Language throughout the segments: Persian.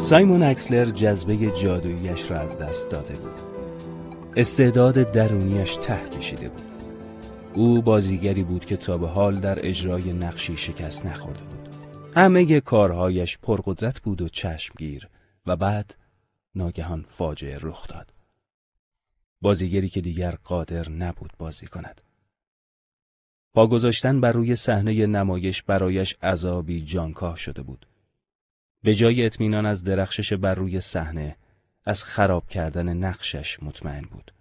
سایمون اکسلر جذبه جادوییش را از دست داده بود استعداد درونیش ته کشیده بود او بازیگری بود که تا به حال در اجرای نقشی شکست نخورده بود همه کارهایش پرقدرت بود و چشمگیر و بعد ناگهان فاجعه رخ داد بازیگری که دیگر قادر نبود بازی کند پا گذاشتن بر روی صحنه نمایش برایش عذابی جانکاه شده بود به جای اطمینان از درخشش بر روی صحنه از خراب کردن نقشش مطمئن بود.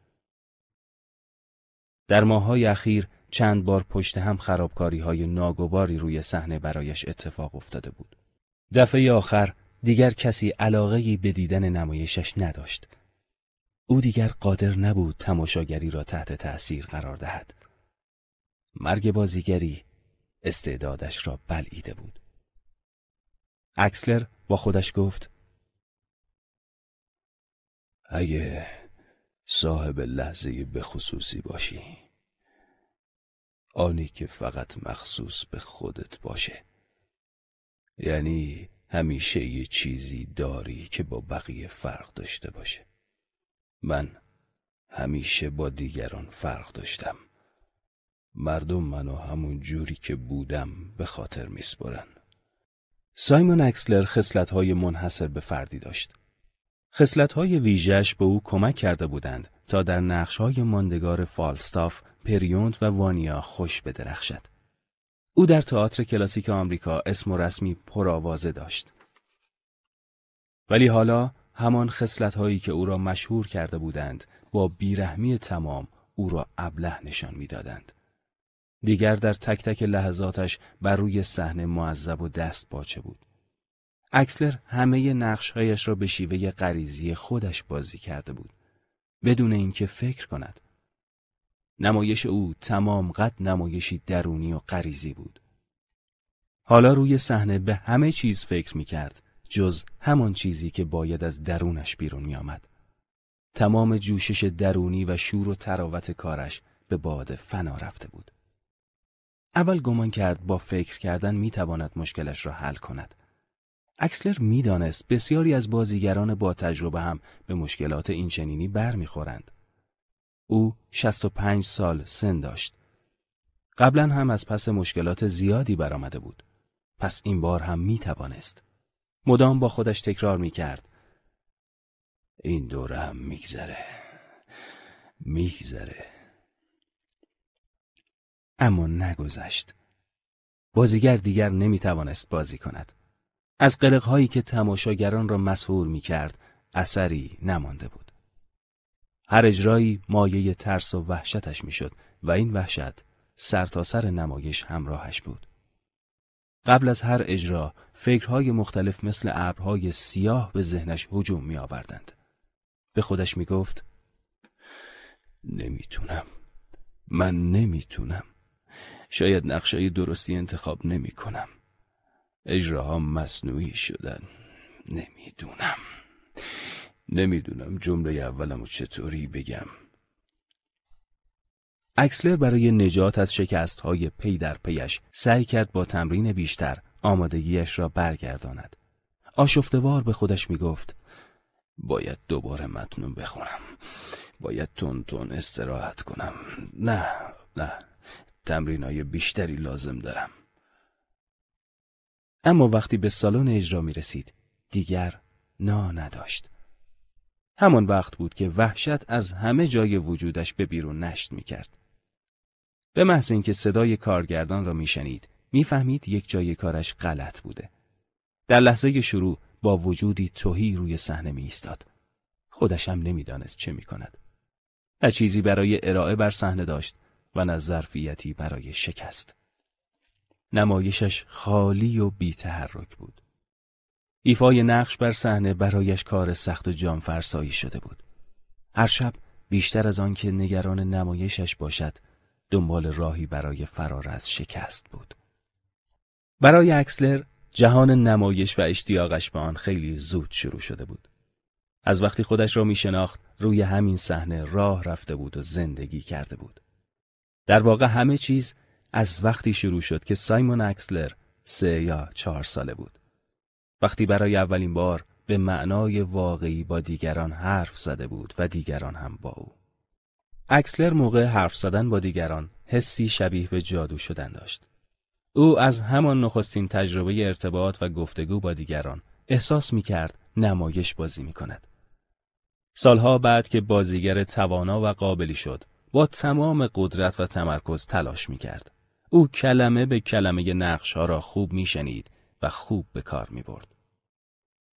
در ماهای اخیر چند بار پشت هم خرابکاری های ناگواری روی صحنه برایش اتفاق افتاده بود. دفعه آخر دیگر کسی علاقه به دیدن نمایشش نداشت. او دیگر قادر نبود تماشاگری را تحت تأثیر قرار دهد. مرگ بازیگری استعدادش را بلعیده بود. اکسلر با خودش گفت اگه صاحب لحظه به خصوصی باشی آنی که فقط مخصوص به خودت باشه یعنی همیشه یه چیزی داری که با بقیه فرق داشته باشه من همیشه با دیگران فرق داشتم مردم منو همون جوری که بودم به خاطر میسپرن سایمون اکسلر های منحصر به فردی داشت. های ویژش به او کمک کرده بودند تا در های ماندگار فالستاف، پریونت و وانیا خوش بدرخشد. او در تئاتر کلاسیک آمریکا اسم و رسمی پرآوازه داشت. ولی حالا همان هایی که او را مشهور کرده بودند با بیرحمی تمام او را ابله نشان میدادند. دیگر در تک تک لحظاتش بر روی صحنه معذب و دست باچه بود. اکسلر همه نقشهایش را به شیوه غریزی خودش بازی کرده بود بدون اینکه فکر کند. نمایش او تمام قد نمایشی درونی و غریزی بود. حالا روی صحنه به همه چیز فکر می کرد جز همان چیزی که باید از درونش بیرون می آمد. تمام جوشش درونی و شور و تراوت کارش به باد فنا رفته بود. اول گمان کرد با فکر کردن می تواند مشکلش را حل کند. اکسلر میدانست بسیاری از بازیگران با تجربه هم به مشکلات این چنینی بر خورند. او 65 سال سن داشت. قبلا هم از پس مشکلات زیادی برآمده بود. پس این بار هم می توانست. مدام با خودش تکرار می کرد. این دوره هم میگذره. میگذره. اما نگذشت. بازیگر دیگر نمیتوانست بازی کند. از هایی که تماشاگران را مسهور کرد، اثری نمانده بود. هر اجرایی مایه ترس و وحشتش می شد و این وحشت سرتاسر سر نمایش همراهش بود. قبل از هر اجرا فکرهای مختلف مثل ابرهای سیاه به ذهنش هجوم می آوردند. به خودش می گفت نمیتونم من نمیتونم شاید نقشای درستی انتخاب نمی کنم اجراها مصنوعی شدن نمیدونم نمیدونم جمله اولمو چطوری بگم اکسلر برای نجات از شکستهای پی در پیش سعی کرد با تمرین بیشتر آمادگیش را برگرداند. آشفتوار به خودش می گفت باید دوباره متنون بخونم. باید تون تون استراحت کنم. نه نه تمرین بیشتری لازم دارم. اما وقتی به سالن اجرا می رسید دیگر نا نداشت. همان وقت بود که وحشت از همه جای وجودش به بیرون نشت می کرد. به محض اینکه صدای کارگردان را میشنید میفهمید یک جای کارش غلط بوده در لحظه شروع با وجودی توهی روی صحنه می ایستاد خودش هم نمیدانست چه می کند نه چیزی برای ارائه بر صحنه داشت و نه ظرفیتی برای شکست. نمایشش خالی و بی تحرک بود. ایفای نقش بر صحنه برایش کار سخت و فرسایی شده بود. هر شب بیشتر از آنکه نگران نمایشش باشد، دنبال راهی برای فرار از شکست بود. برای اکسلر جهان نمایش و اشتیاقش به آن خیلی زود شروع شده بود. از وقتی خودش را می شناخت روی همین صحنه راه رفته بود و زندگی کرده بود. در واقع همه چیز از وقتی شروع شد که سایمون اکسلر سه یا چهار ساله بود. وقتی برای اولین بار به معنای واقعی با دیگران حرف زده بود و دیگران هم با او. اکسلر موقع حرف زدن با دیگران حسی شبیه به جادو شدن داشت. او از همان نخستین تجربه ارتباط و گفتگو با دیگران احساس می کرد نمایش بازی می کند. سالها بعد که بازیگر توانا و قابلی شد با تمام قدرت و تمرکز تلاش می کرد. او کلمه به کلمه نقش ها را خوب می شنید و خوب به کار می برد.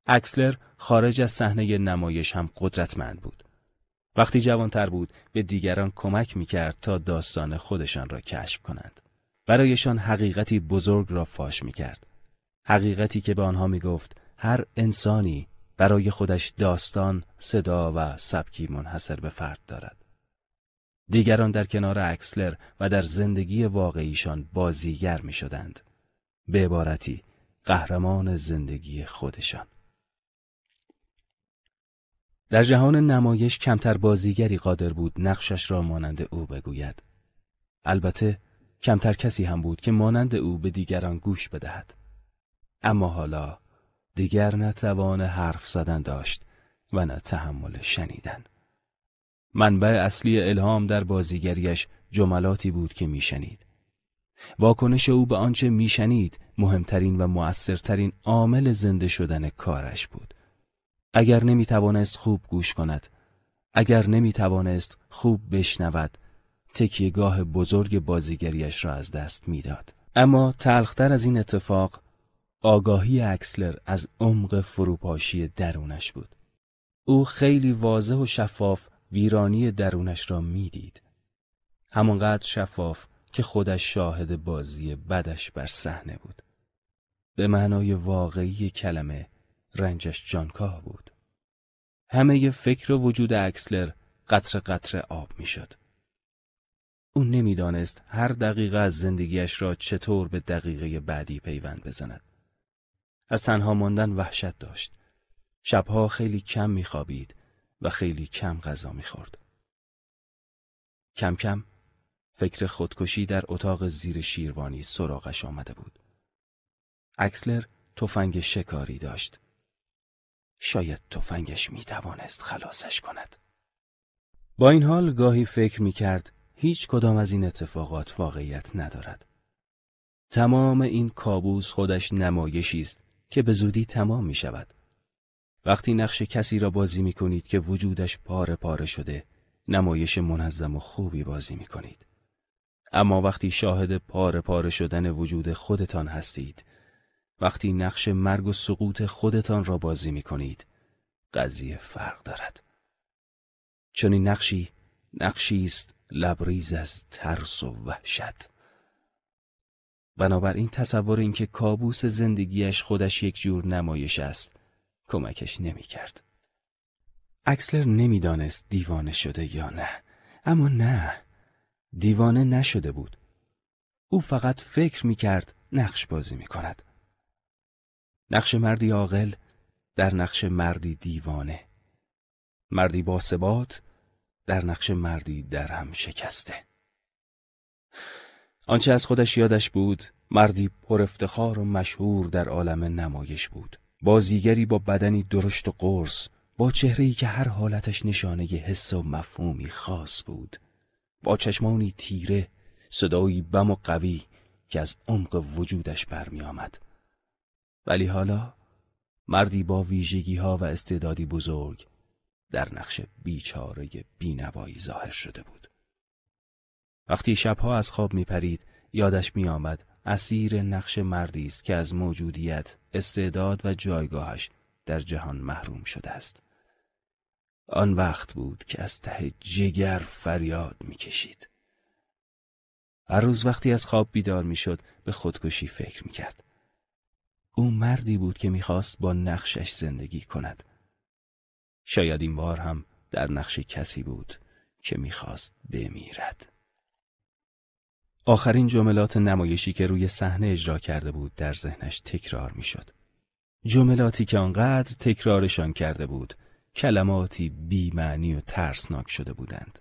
اکسلر خارج از صحنه نمایش هم قدرتمند بود. وقتی جوانتر بود به دیگران کمک می کرد تا داستان خودشان را کشف کنند. برایشان حقیقتی بزرگ را فاش می کرد. حقیقتی که به آنها می گفت هر انسانی برای خودش داستان، صدا و سبکی منحصر به فرد دارد. دیگران در کنار اکسلر و در زندگی واقعیشان بازیگر می شدند. به عبارتی قهرمان زندگی خودشان. در جهان نمایش کمتر بازیگری قادر بود نقشش را مانند او بگوید. البته کمتر کسی هم بود که مانند او به دیگران گوش بدهد. اما حالا دیگر نه حرف زدن داشت و نه تحمل شنیدن. منبع اصلی الهام در بازیگریش جملاتی بود که میشنید. واکنش او به آنچه میشنید مهمترین و مؤثرترین عامل زنده شدن کارش بود. اگر نمی توانست خوب گوش کند، اگر نمی توانست خوب بشنود، تکیهگاه بزرگ بازیگریش را از دست میداد. اما تلختر از این اتفاق آگاهی اکسلر از عمق فروپاشی درونش بود. او خیلی واضح و شفاف ویرانی درونش را میدید. همانقدر شفاف که خودش شاهد بازی بدش بر صحنه بود. به معنای واقعی کلمه رنجش جانکاه بود. همه ی فکر و وجود اکسلر قطر قطر آب میشد. او نمیدانست هر دقیقه از زندگیش را چطور به دقیقه بعدی پیوند بزند. از تنها ماندن وحشت داشت. شبها خیلی کم خوابید و خیلی کم غذا میخورد. کم کم فکر خودکشی در اتاق زیر شیروانی سراغش آمده بود. اکسلر تفنگ شکاری داشت. شاید تفنگش توانست خلاصش کند. با این حال گاهی فکر کرد هیچ کدام از این اتفاقات واقعیت ندارد. تمام این کابوس خودش نمایشی است که به زودی تمام می شود. وقتی نقش کسی را بازی می کنید که وجودش پاره پاره شده نمایش منظم و خوبی بازی می کنید. اما وقتی شاهد پاره پاره شدن وجود خودتان هستید وقتی نقش مرگ و سقوط خودتان را بازی می کنید قضیه فرق دارد این نقشی، نقشی نقشی است لبریز از ترس و وحشت بنابراین تصور اینکه کابوس زندگیش خودش یک جور نمایش است کمکش نمیکرد. اکسلر نمیدانست دیوانه شده یا نه اما نه دیوانه نشده بود او فقط فکر کرد نقش بازی کند نقش مردی عاقل در نقش مردی دیوانه مردی باثبات در نقش مردی در هم شکسته آنچه از خودش یادش بود مردی پر افتخار و مشهور در عالم نمایش بود بازیگری با بدنی درشت و قرص با ای که هر حالتش نشانه حس و مفهومی خاص بود با چشمانی تیره صدایی بم و قوی که از عمق وجودش آمد ولی حالا مردی با ویژگی ها و استعدادی بزرگ در نقش بیچاره بینوایی ظاهر شده بود وقتی شبها از خواب می پرید یادش می آمد اسیر نقش مردی است که از موجودیت، استعداد و جایگاهش در جهان محروم شده است. آن وقت بود که از ته جگر فریاد میکشید. هر روز وقتی از خواب بیدار میشد به خودکشی فکر میکرد. او مردی بود که میخواست با نقشش زندگی کند. شاید این بار هم در نقش کسی بود که میخواست بمیرد. آخرین جملات نمایشی که روی صحنه اجرا کرده بود در ذهنش تکرار میشد. جملاتی که آنقدر تکرارشان کرده بود کلماتی بیمعنی و ترسناک شده بودند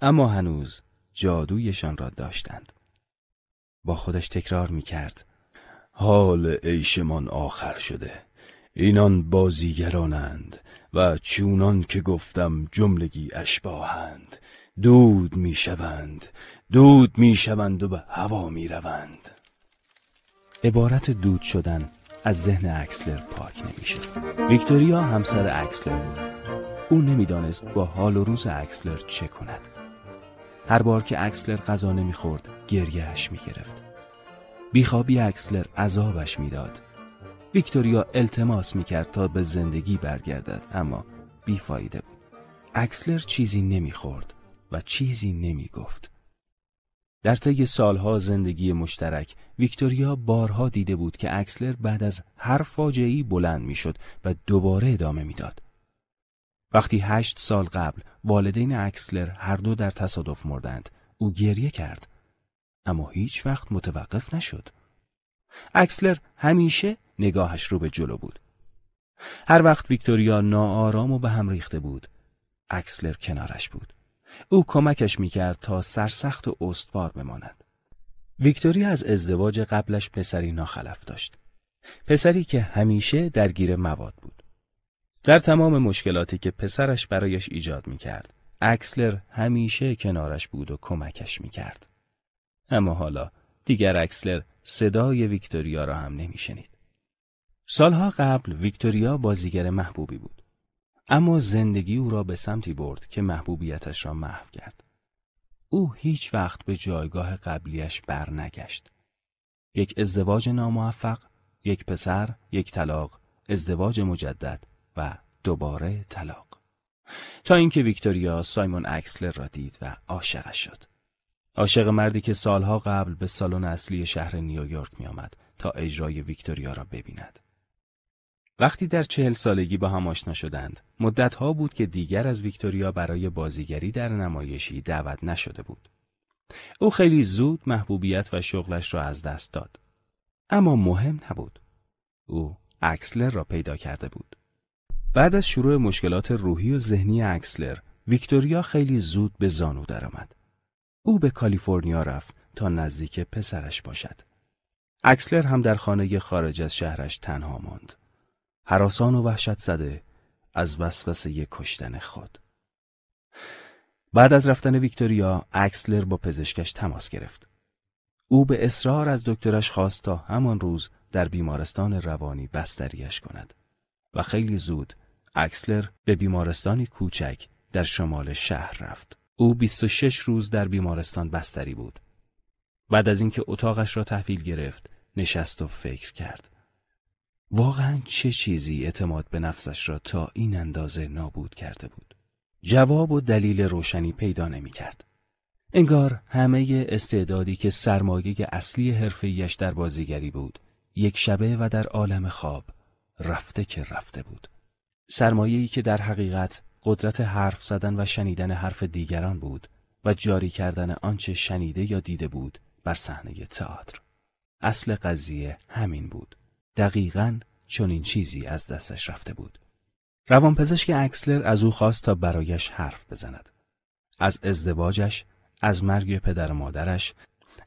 اما هنوز جادویشان را داشتند با خودش تکرار می کرد حال عیشمان آخر شده اینان بازیگرانند و چونان که گفتم جملگی اشباهند دود میشوند دود میشوند و به هوا می روند عبارت دود شدن از ذهن اکسلر پاک نمیشه ویکتوریا همسر اکسلر بود او نمیدانست با حال و روز اکسلر چه کند هر بار که اکسلر غذا نمیخورد گریهش میگرفت بیخوابی اکسلر عذابش میداد ویکتوریا التماس میکرد تا به زندگی برگردد اما بیفایده بود اکسلر چیزی نمیخورد و چیزی نمی گفت. در طی سالها زندگی مشترک ویکتوریا بارها دیده بود که اکسلر بعد از هر ای بلند می شد و دوباره ادامه داد. وقتی هشت سال قبل والدین اکسلر هر دو در تصادف مردند او گریه کرد اما هیچ وقت متوقف نشد. اکسلر همیشه نگاهش رو به جلو بود. هر وقت ویکتوریا ناآرام و به هم ریخته بود اکسلر کنارش بود. او کمکش میکرد تا سرسخت و استوار بماند. ویکتوری از ازدواج قبلش پسری ناخلف داشت. پسری که همیشه درگیر مواد بود. در تمام مشکلاتی که پسرش برایش ایجاد میکرد، اکسلر همیشه کنارش بود و کمکش میکرد. اما حالا دیگر اکسلر صدای ویکتوریا را هم نمیشنید. سالها قبل ویکتوریا بازیگر محبوبی بود. اما زندگی او را به سمتی برد که محبوبیتش را محو کرد. او هیچ وقت به جایگاه قبلیش برنگشت. یک ازدواج ناموفق، یک پسر، یک طلاق، ازدواج مجدد و دوباره طلاق. تا اینکه ویکتوریا سایمون اکسلر را دید و عاشقش شد. عاشق مردی که سالها قبل به سالن اصلی شهر نیویورک می آمد تا اجرای ویکتوریا را ببیند. وقتی در چهل سالگی با هم آشنا شدند، مدتها بود که دیگر از ویکتوریا برای بازیگری در نمایشی دعوت نشده بود. او خیلی زود محبوبیت و شغلش را از دست داد. اما مهم نبود. او اکسلر را پیدا کرده بود. بعد از شروع مشکلات روحی و ذهنی اکسلر، ویکتوریا خیلی زود به زانو درآمد. او به کالیفرنیا رفت تا نزدیک پسرش باشد. اکسلر هم در خانه خارج از شهرش تنها ماند. حراسان و وحشت زده از وسوسه کشتن خود بعد از رفتن ویکتوریا اکسلر با پزشکش تماس گرفت او به اصرار از دکترش خواست تا همان روز در بیمارستان روانی بستریش کند و خیلی زود اکسلر به بیمارستانی کوچک در شمال شهر رفت او 26 روز در بیمارستان بستری بود بعد از اینکه اتاقش را تحویل گرفت نشست و فکر کرد واقعا چه چیزی اعتماد به نفسش را تا این اندازه نابود کرده بود جواب و دلیل روشنی پیدا نمی کرد. انگار همه استعدادی که سرمایه اصلی حرفیش در بازیگری بود یک شبه و در عالم خواب رفته که رفته بود سرمایه‌ای که در حقیقت قدرت حرف زدن و شنیدن حرف دیگران بود و جاری کردن آنچه شنیده یا دیده بود بر صحنه تئاتر. اصل قضیه همین بود دقیقا این چیزی از دستش رفته بود. روانپزشک اکسلر از او خواست تا برایش حرف بزند. از ازدواجش، از مرگ پدر و مادرش،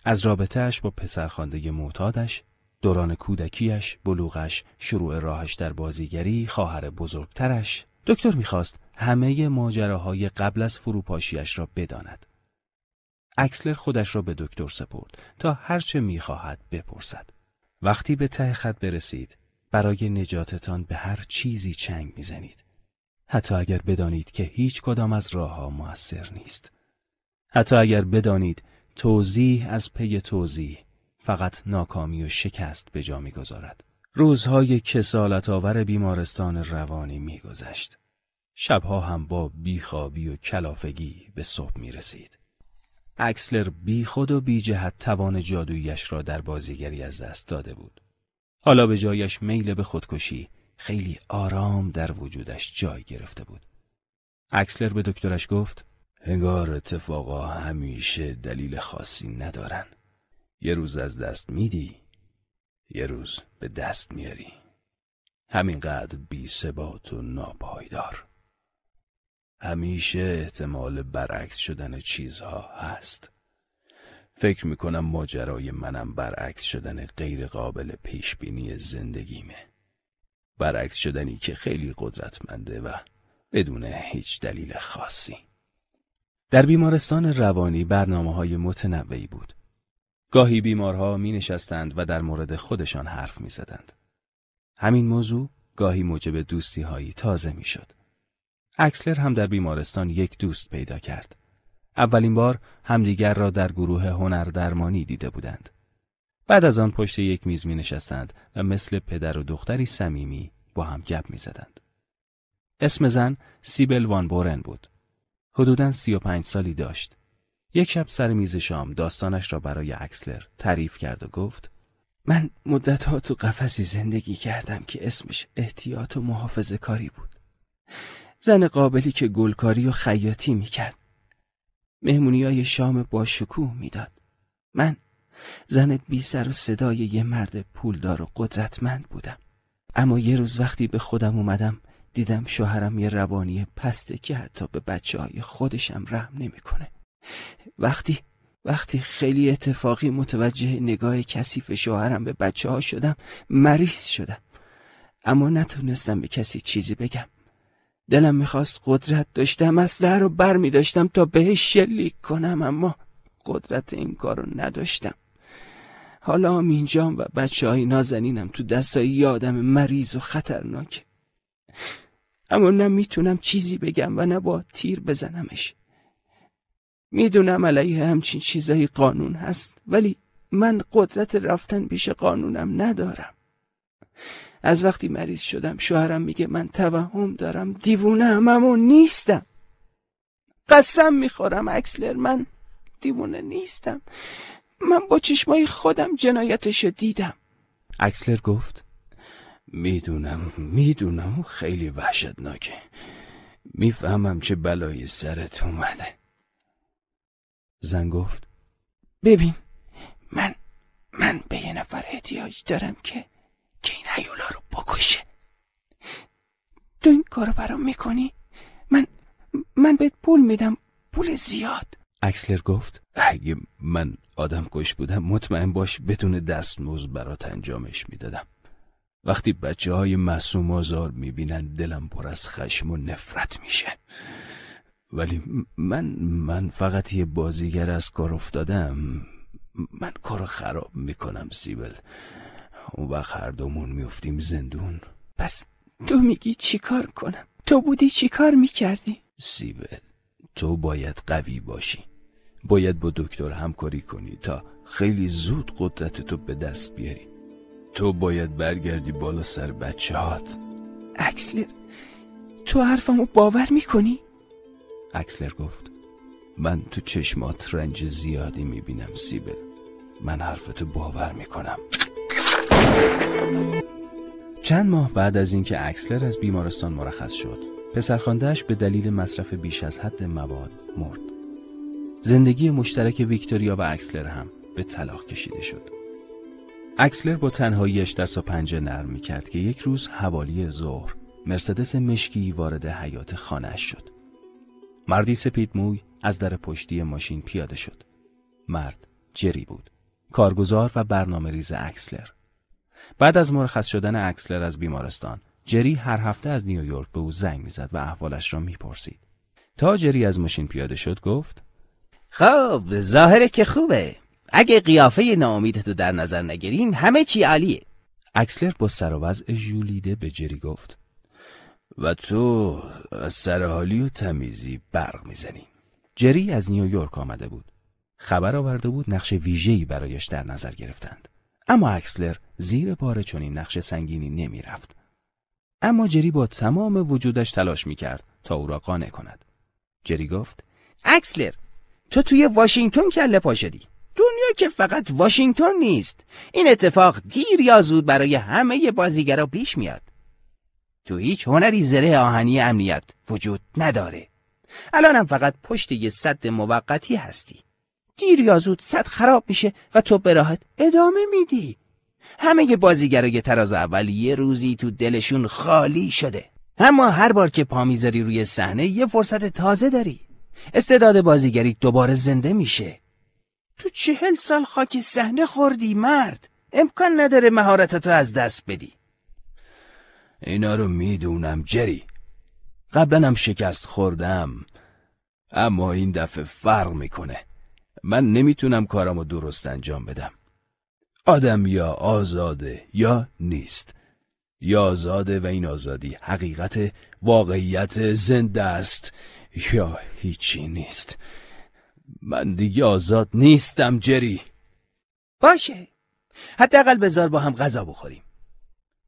از رابطهش با پسرخوانده معتادش، دوران کودکیش، بلوغش، شروع راهش در بازیگری، خواهر بزرگترش، دکتر میخواست همه ماجراهای قبل از فروپاشیش را بداند. اکسلر خودش را به دکتر سپرد تا هرچه میخواهد بپرسد. وقتی به ته خط برسید برای نجاتتان به هر چیزی چنگ میزنید حتی اگر بدانید که هیچ کدام از راهها موثر نیست حتی اگر بدانید توضیح از پی توضیح فقط ناکامی و شکست به جا میگذارد روزهای کسالت آور بیمارستان روانی میگذشت شبها هم با بیخوابی و کلافگی به صبح می رسید. اکسلر بی خود و بی جهت توان جادویش را در بازیگری از دست داده بود. حالا به جایش میل به خودکشی خیلی آرام در وجودش جای گرفته بود. اکسلر به دکترش گفت هنگار اتفاقا همیشه دلیل خاصی ندارن. یه روز از دست میدی یه روز به دست میاری. همینقدر بی ثبات و ناپایدار. همیشه احتمال برعکس شدن چیزها هست فکر میکنم ماجرای منم برعکس شدن غیر قابل پیش زندگیمه برعکس شدنی که خیلی قدرتمنده و بدون هیچ دلیل خاصی در بیمارستان روانی برنامه های متنوعی بود گاهی بیمارها می نشستند و در مورد خودشان حرف می زدند. همین موضوع گاهی موجب دوستی هایی تازه می شد. اکسلر هم در بیمارستان یک دوست پیدا کرد. اولین بار همدیگر را در گروه هنر درمانی دیده بودند. بعد از آن پشت یک میز می نشستند و مثل پدر و دختری صمیمی با هم گپ می زدند. اسم زن سیبل وان بورن بود. حدوداً سی و پنج سالی داشت. یک شب سر میز شام داستانش را برای اکسلر تعریف کرد و گفت من مدت ها تو قفسی زندگی کردم که اسمش احتیاط و محافظه کاری بود. زن قابلی که گلکاری و خیاطی میکرد مهمونی های شام با شکوه میداد من زن بی سر و صدای یه مرد پولدار و قدرتمند بودم اما یه روز وقتی به خودم اومدم دیدم شوهرم یه روانی پسته که حتی به بچه های خودشم رحم نمیکنه. وقتی وقتی خیلی اتفاقی متوجه نگاه کثیف شوهرم به بچه ها شدم مریض شدم اما نتونستم به کسی چیزی بگم دلم میخواست قدرت داشتم اسلحه رو بر می تا بهش شلیک کنم اما قدرت این کارو نداشتم حالا هم اینجام و بچه های نازنینم تو دستای یادم مریض و خطرناک اما نه میتونم چیزی بگم و نه با تیر بزنمش میدونم علیه همچین چیزایی قانون هست ولی من قدرت رفتن پیش قانونم ندارم از وقتی مریض شدم شوهرم میگه من توهم دارم دیوونه هممون نیستم قسم میخورم اکسلر من دیوونه نیستم من با چشمای خودم جنایتش دیدم اکسلر گفت میدونم میدونم خیلی وحشتناکه میفهمم چه بلایی سرت اومده زن گفت ببین من من به یه نفر احتیاج دارم که که این هیولا رو بکشه تو این کارو برام میکنی؟ من من بهت پول میدم پول زیاد اکسلر گفت اگه من آدم کش بودم مطمئن باش بدون دستموز برات انجامش میدادم وقتی بچه های مسوم آزار میبینن دلم پر از خشم و نفرت میشه ولی من من فقط یه بازیگر از کار افتادم من کار خراب میکنم سیبل اون وقت هر دومون میفتیم زندون پس تو میگی چیکار کنم تو بودی چیکار میکردی سیبل تو باید قوی باشی باید با دکتر همکاری کنی تا خیلی زود قدرت تو به دست بیاری تو باید برگردی بالا سر بچه هات اکسلر تو حرفمو باور میکنی؟ اکسلر گفت من تو چشمات رنج زیادی میبینم سیبل من حرفتو باور میکنم چند ماه بعد از اینکه اکسلر از بیمارستان مرخص شد پسرخاندهش به دلیل مصرف بیش از حد مواد مرد زندگی مشترک ویکتوریا و اکسلر هم به طلاق کشیده شد اکسلر با تنهاییش دست و پنجه نرم می کرد که یک روز حوالی ظهر مرسدس مشکی وارد حیات خانهاش شد مردی سپید موی از در پشتی ماشین پیاده شد مرد جری بود کارگزار و برنامه ریز اکسلر بعد از مرخص شدن اکسلر از بیمارستان جری هر هفته از نیویورک به او زنگ میزد و احوالش را میپرسید تا جری از ماشین پیاده شد گفت خب ظاهره که خوبه اگه قیافه ناامیدتو در نظر نگیریم همه چی عالیه اکسلر با سر و وضع ژولیده به جری گفت و تو از حالی و تمیزی برق میزنی جری از نیویورک آمده بود خبر آورده بود نقش ویژه‌ای برایش در نظر گرفتند اما اکسلر زیر بار چنین نقش سنگینی نمی رفت. اما جری با تمام وجودش تلاش می کرد تا او را قانع کند. جری گفت اکسلر تو توی واشنگتن کله پا شدی. دنیا که فقط واشنگتن نیست. این اتفاق دیر یا زود برای همه بازیگرا پیش میاد. تو هیچ هنری زره آهنی امنیت وجود نداره. الانم فقط پشت یه صد موقتی هستی. دیر یا زود صد خراب میشه و تو به راحت ادامه میدی همه بازیگرای تراز اول یه روزی تو دلشون خالی شده اما هر بار که پا میذاری روی صحنه یه فرصت تازه داری استعداد بازیگری دوباره زنده میشه تو چهل سال خاک صحنه خوردی مرد امکان نداره مهارتتو از دست بدی اینا رو میدونم جری قبلا شکست خوردم اما این دفعه فرق میکنه من نمیتونم کارمو درست انجام بدم آدم یا آزاده یا نیست یا آزاده و این آزادی حقیقت واقعیت زنده است یا هیچی نیست من دیگه آزاد نیستم جری باشه حداقل بذار با هم غذا بخوریم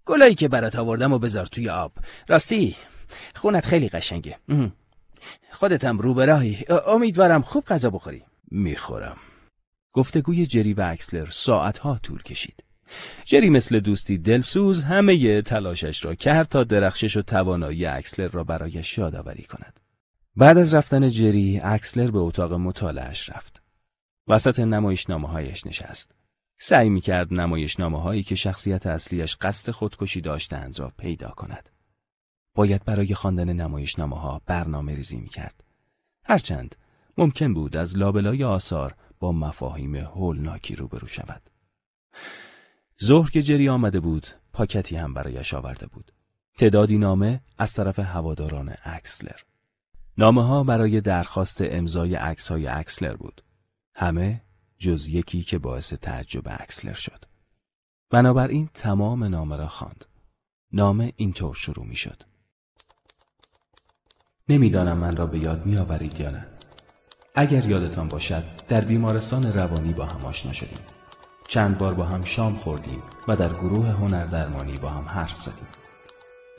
گلایی که برات آوردم و بذار توی آب راستی خونت خیلی قشنگه خودتم روبراهی امیدوارم خوب غذا بخوری میخورم گفتگوی جری و اکسلر ساعتها طول کشید جری مثل دوستی دلسوز همه تلاشش را کرد تا درخشش و توانایی اکسلر را برایش یادآوری کند بعد از رفتن جری اکسلر به اتاق مطالعهش رفت وسط نامه هایش نشست سعی می کرد نامه هایی که شخصیت اصلیش قصد خودکشی داشتند را پیدا کند باید برای خواندن نامه ها برنامه ریزی می کرد هرچند ممکن بود از لابلای آثار با مفاهیم هولناکی روبرو شود. ظهر که جری آمده بود، پاکتی هم برایش آورده بود. تعدادی نامه از طرف هواداران اکسلر. نامه ها برای درخواست امضای عکس های اکسلر بود. همه جز یکی که باعث تعجب اکسلر شد. بنابراین تمام نامه را خواند. نامه اینطور شروع می شد. نمیدانم من را به یاد می آورید یا نه. اگر یادتان باشد در بیمارستان روانی با هم آشنا شدیم چند بار با هم شام خوردیم و در گروه هنر درمانی با هم حرف زدیم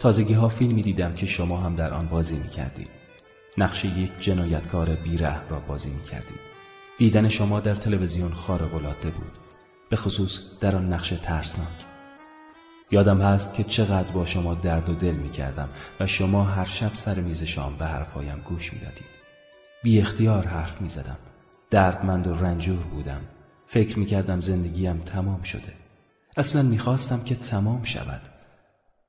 تازگی ها فیلمی دیدم که شما هم در آن بازی می کردید نقش یک جنایتکار بیره را بازی می کردید دیدن شما در تلویزیون خارق العاده بود به خصوص در آن نقش ترسناک یادم هست که چقدر با شما درد و دل می کردم و شما هر شب سر میز شام به حرفهایم گوش می بی اختیار حرف می زدم دردمند و رنجور بودم فکر می کردم زندگیم تمام شده اصلا می خواستم که تمام شود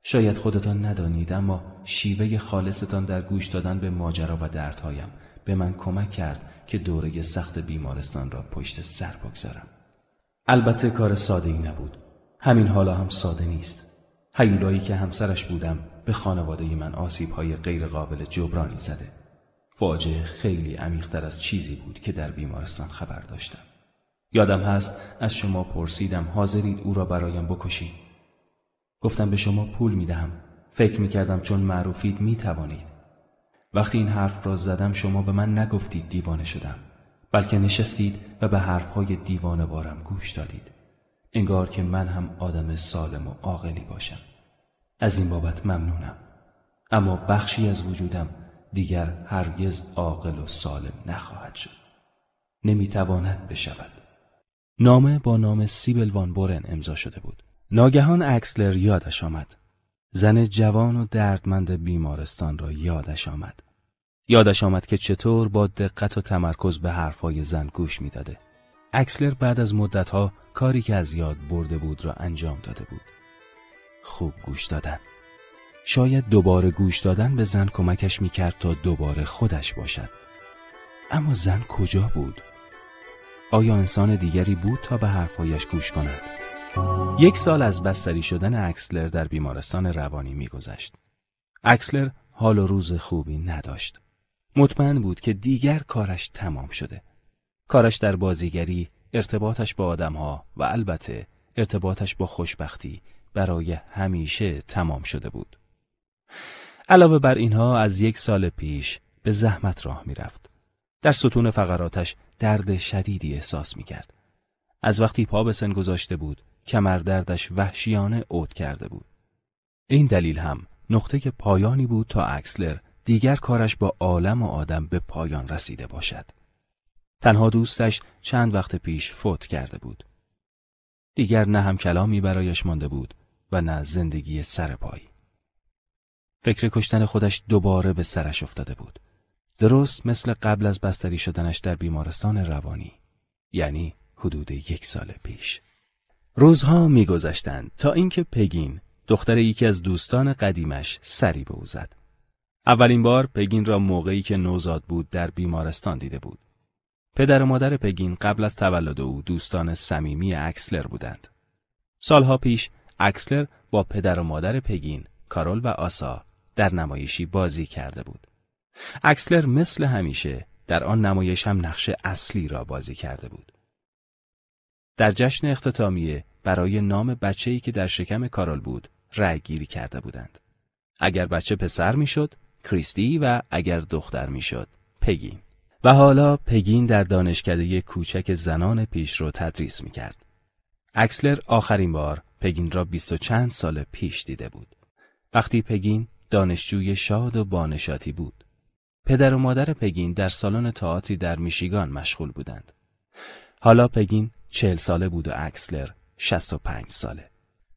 شاید خودتان ندانید اما شیوه خالصتان در گوش دادن به ماجرا و دردهایم به من کمک کرد که دوره سخت بیمارستان را پشت سر بگذارم البته کار ساده ای نبود همین حالا هم ساده نیست هیولایی که همسرش بودم به خانواده من آسیب های غیر قابل جبرانی زده فاجعه خیلی عمیقتر از چیزی بود که در بیمارستان خبر داشتم یادم هست از شما پرسیدم حاضرید او را برایم بکشید گفتم به شما پول میدهم فکر می چون معروفید می وقتی این حرف را زدم شما به من نگفتید دیوانه شدم بلکه نشستید و به حرفهای دیوانه بارم گوش دادید انگار که من هم آدم سالم و عاقلی باشم از این بابت ممنونم اما بخشی از وجودم دیگر هرگز عاقل و سالم نخواهد شد نمیتواند بشود نامه با نام سیبل وان بورن امضا شده بود ناگهان اکسلر یادش آمد زن جوان و دردمند بیمارستان را یادش آمد یادش آمد که چطور با دقت و تمرکز به حرفهای زن گوش میداده اکسلر بعد از مدتها کاری که از یاد برده بود را انجام داده بود خوب گوش دادن شاید دوباره گوش دادن به زن کمکش میکرد تا دوباره خودش باشد اما زن کجا بود؟ آیا انسان دیگری بود تا به حرفایش گوش کند؟ یک سال از بستری شدن اکسلر در بیمارستان روانی میگذشت. اکسلر حال و روز خوبی نداشت. مطمئن بود که دیگر کارش تمام شده. کارش در بازیگری، ارتباطش با آدمها و البته ارتباطش با خوشبختی برای همیشه تمام شده بود. علاوه بر اینها از یک سال پیش به زحمت راه میرفت. در ستون فقراتش درد شدیدی احساس میکرد. از وقتی پا به سن گذاشته بود کمردردش وحشیانه اوت کرده بود. این دلیل هم نقطه که پایانی بود تا اکسلر دیگر کارش با عالم و آدم به پایان رسیده باشد. تنها دوستش چند وقت پیش فوت کرده بود. دیگر نه هم کلامی برایش مانده بود و نه زندگی سر پایی. فکر کشتن خودش دوباره به سرش افتاده بود. درست مثل قبل از بستری شدنش در بیمارستان روانی. یعنی حدود یک سال پیش. روزها میگذشتند تا اینکه پگین دختر یکی از دوستان قدیمش سری به او زد. اولین بار پگین را موقعی که نوزاد بود در بیمارستان دیده بود. پدر و مادر پگین قبل از تولد او دوستان صمیمی اکسلر بودند. سالها پیش اکسلر با پدر و مادر پگین، کارول و آسا در نمایشی بازی کرده بود. اکسلر مثل همیشه در آن نمایش هم نقش اصلی را بازی کرده بود. در جشن اختتامیه برای نام بچه‌ای که در شکم کارال بود رأی گیری کرده بودند. اگر بچه پسر میشد کریستی و اگر دختر میشد پگین. و حالا پگین در دانشکده کوچک زنان پیش پیشرو تدریس کرد اکسلر آخرین بار پگین را بیست و چند سال پیش دیده بود. وقتی پگین دانشجوی شاد و بانشاتی بود. پدر و مادر پگین در سالن تئاتری در میشیگان مشغول بودند. حالا پگین چهل ساله بود و اکسلر شست و پنج ساله.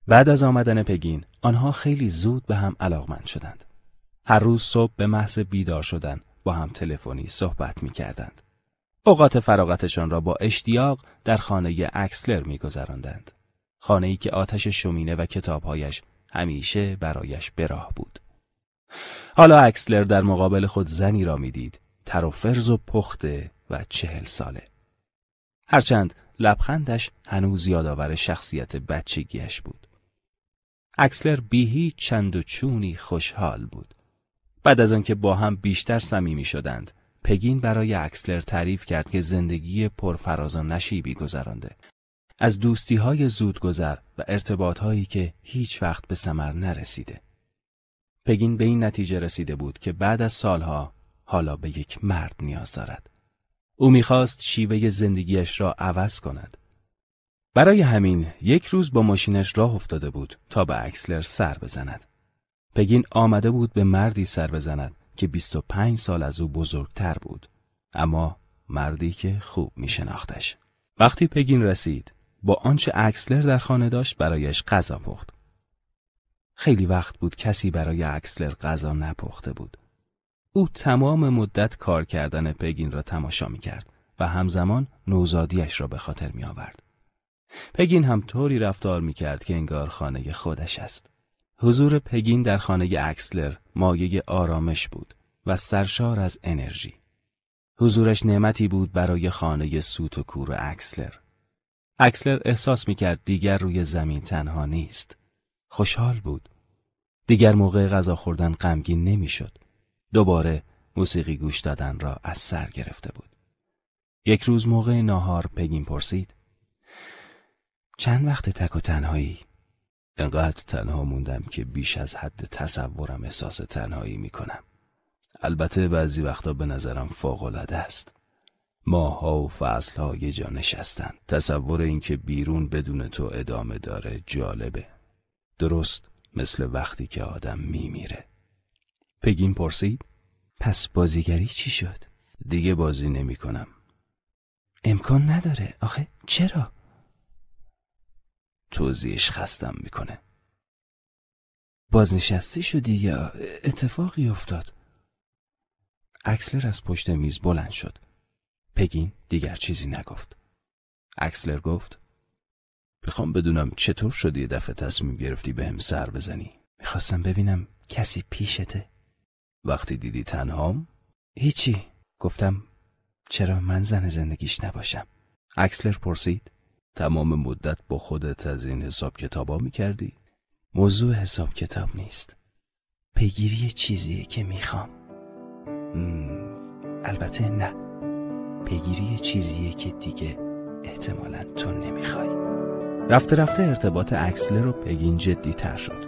بعد از آمدن پگین آنها خیلی زود به هم علاقمند شدند. هر روز صبح به محض بیدار شدن با هم تلفنی صحبت می کردند. اوقات فراغتشان را با اشتیاق در خانه اکسلر می گذراندند. خانه که آتش شمینه و کتابهایش همیشه برایش براه بود. حالا اکسلر در مقابل خود زنی را میدید تر و فرز و پخته و چهل ساله هرچند لبخندش هنوز یادآور شخصیت بچگیش بود اکسلر بی هیچ چند و چونی خوشحال بود بعد از آنکه با هم بیشتر صمیمی شدند پگین برای اکسلر تعریف کرد که زندگی پرفراز و نشیبی گذرانده از دوستی های گذر و ارتباط هایی که هیچ وقت به سمر نرسیده پگین به این نتیجه رسیده بود که بعد از سالها حالا به یک مرد نیاز دارد. او میخواست شیوه زندگیش را عوض کند. برای همین یک روز با ماشینش راه افتاده بود تا به اکسلر سر بزند. پگین آمده بود به مردی سر بزند که 25 سال از او بزرگتر بود اما مردی که خوب می شناختش. وقتی پگین رسید با آنچه اکسلر در خانه داشت برایش غذا پخت. خیلی وقت بود کسی برای اکسلر غذا نپخته بود. او تمام مدت کار کردن پگین را تماشا می کرد و همزمان نوزادیش را به خاطر می آورد. پگین هم طوری رفتار می کرد که انگار خانه خودش است. حضور پگین در خانه اکسلر مایه آرامش بود و سرشار از انرژی. حضورش نعمتی بود برای خانه سوت و کور اکسلر. اکسلر احساس می کرد دیگر روی زمین تنها نیست. خوشحال بود دیگر موقع غذا خوردن غمگین نمیشد. دوباره موسیقی گوش دادن را از سر گرفته بود. یک روز موقع ناهار پگین پرسید. چند وقت تک و تنهایی؟ انقدر تنها موندم که بیش از حد تصورم احساس تنهایی می کنم. البته بعضی وقتا به نظرم فوقالعاده است. ماها و فصلها یه جا نشستن. تصور اینکه بیرون بدون تو ادامه داره جالبه. درست مثل وقتی که آدم میمیره پگین پرسید پس بازیگری چی شد؟ دیگه بازی نمی کنم. امکان نداره آخه چرا؟ توضیحش خستم میکنه بازنشسته شدی یا اتفاقی افتاد؟ اکسلر از پشت میز بلند شد پگین دیگر چیزی نگفت اکسلر گفت میخوام بدونم چطور شدی یه دفعه تصمیم گرفتی به هم سر بزنی میخواستم ببینم کسی پیشته وقتی دیدی تنهام هیچی گفتم چرا من زن زندگیش نباشم اکسلر پرسید تمام مدت با خودت از این حساب کتابا میکردی؟ موضوع حساب کتاب نیست پیگیری چیزیه که میخوام البته نه پیگیری چیزیه که دیگه احتمالا تو نمیخوایی رفته رفته ارتباط اکسلر و پگین جدی تر شد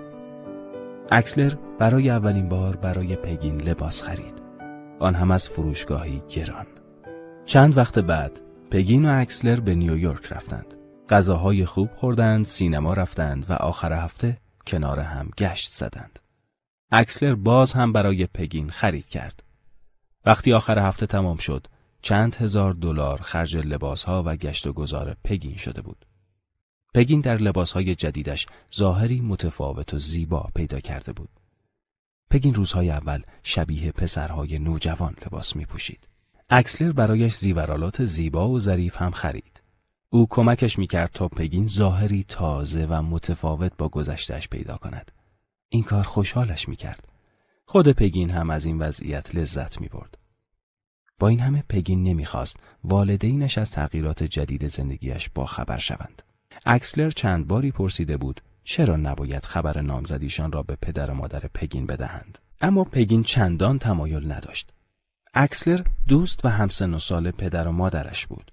اکسلر برای اولین بار برای پگین لباس خرید آن هم از فروشگاهی گران چند وقت بعد پگین و اکسلر به نیویورک رفتند غذاهای خوب خوردند سینما رفتند و آخر هفته کنار هم گشت زدند اکسلر باز هم برای پگین خرید کرد وقتی آخر هفته تمام شد چند هزار دلار خرج لباسها و گشت و گذار پگین شده بود پگین در لباسهای جدیدش ظاهری متفاوت و زیبا پیدا کرده بود. پگین روزهای اول شبیه پسرهای نوجوان لباس می پوشید. اکسلر برایش زیورالات زیبا و ظریف هم خرید. او کمکش میکرد تا پگین ظاهری تازه و متفاوت با گذشتهش پیدا کند. این کار خوشحالش میکرد. خود پگین هم از این وضعیت لذت برد. با این همه پگین نمیخواست والدینش از تغییرات جدید زندگیش خبر شوند. اکسلر چند باری پرسیده بود چرا نباید خبر نامزدیشان را به پدر و مادر پگین بدهند اما پگین چندان تمایل نداشت اکسلر دوست و همسن و سال پدر و مادرش بود